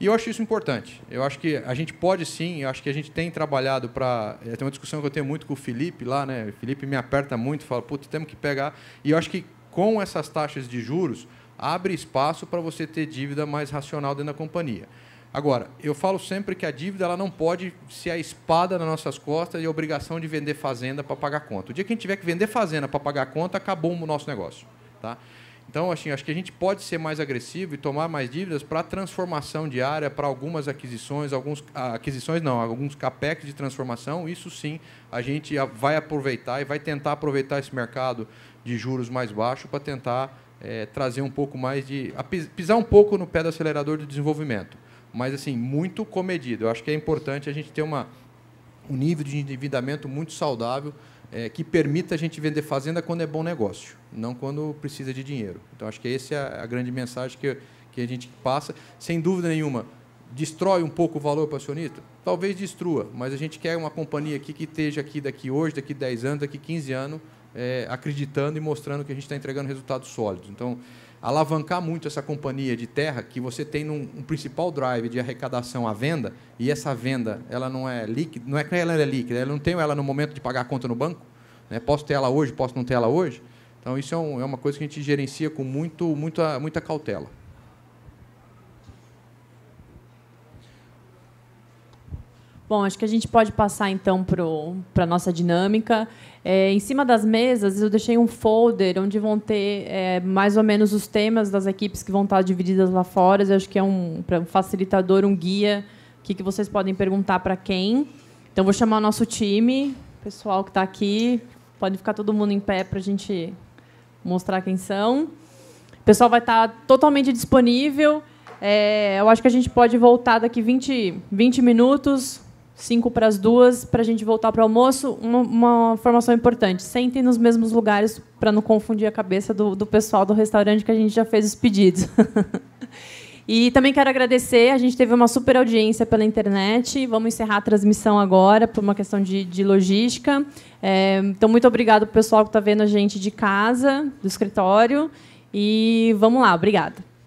[SPEAKER 2] E eu acho isso importante. Eu acho que a gente pode sim, eu acho que a gente tem trabalhado para. Eh, tem uma discussão que eu tenho muito com o Felipe lá, né? O Felipe me aperta muito, fala, putz, temos que pegar. E eu acho que com essas taxas de juros, abre espaço para você ter dívida mais racional dentro da companhia. Agora, eu falo sempre que a dívida ela não pode ser a espada nas nossas costas e a obrigação de vender fazenda para pagar conta. O dia que a gente tiver que vender fazenda para pagar conta, acabou o nosso negócio. Tá? Então, assim, acho que a gente pode ser mais agressivo e tomar mais dívidas para transformação diária, para algumas aquisições, alguns ah, aquisições não, alguns capex de transformação. Isso sim, a gente vai aproveitar e vai tentar aproveitar esse mercado de juros mais baixo para tentar é, trazer um pouco mais de pisar um pouco no pé do acelerador do desenvolvimento, mas assim muito comedido. Eu acho que é importante a gente ter uma, um nível de endividamento muito saudável é, que permita a gente vender fazenda quando é bom negócio, não quando precisa de dinheiro. Então, acho que essa é a grande mensagem que, que a gente passa. Sem dúvida nenhuma, destrói um pouco o valor para o acionista? Talvez destrua, mas a gente quer uma companhia aqui que esteja aqui daqui hoje, daqui 10 anos, daqui 15 anos, é, acreditando e mostrando que a gente está entregando resultados sólidos. Então, alavancar muito essa companhia de terra que você tem num um principal drive de arrecadação à venda e essa venda ela não é líquida, não é que ela é líquida, ela não tem ela no momento de pagar a conta no banco, né? posso ter ela hoje, posso não ter ela hoje. Então isso é, um, é uma coisa que a gente gerencia com muito, muita, muita cautela.
[SPEAKER 1] Bom, acho que a gente pode passar então para a nossa dinâmica. É, em cima das mesas, eu deixei um folder onde vão ter é, mais ou menos os temas das equipes que vão estar divididas lá fora. Eu acho que é um, um facilitador, um guia, o que, que vocês podem perguntar para quem. Então, vou chamar o nosso time, o pessoal que está aqui. Pode ficar todo mundo em pé para a gente mostrar quem são. O pessoal vai estar tá totalmente disponível. É, eu acho que a gente pode voltar daqui 20, 20 minutos, cinco para as duas, para a gente voltar para o almoço, uma, uma informação importante. Sentem nos mesmos lugares para não confundir a cabeça do, do pessoal do restaurante que a gente já fez os pedidos. e também quero agradecer, a gente teve uma super audiência pela internet. Vamos encerrar a transmissão agora por uma questão de, de logística. É, então, muito obrigado para o pessoal que está vendo a gente de casa, do escritório. E vamos lá, obrigada.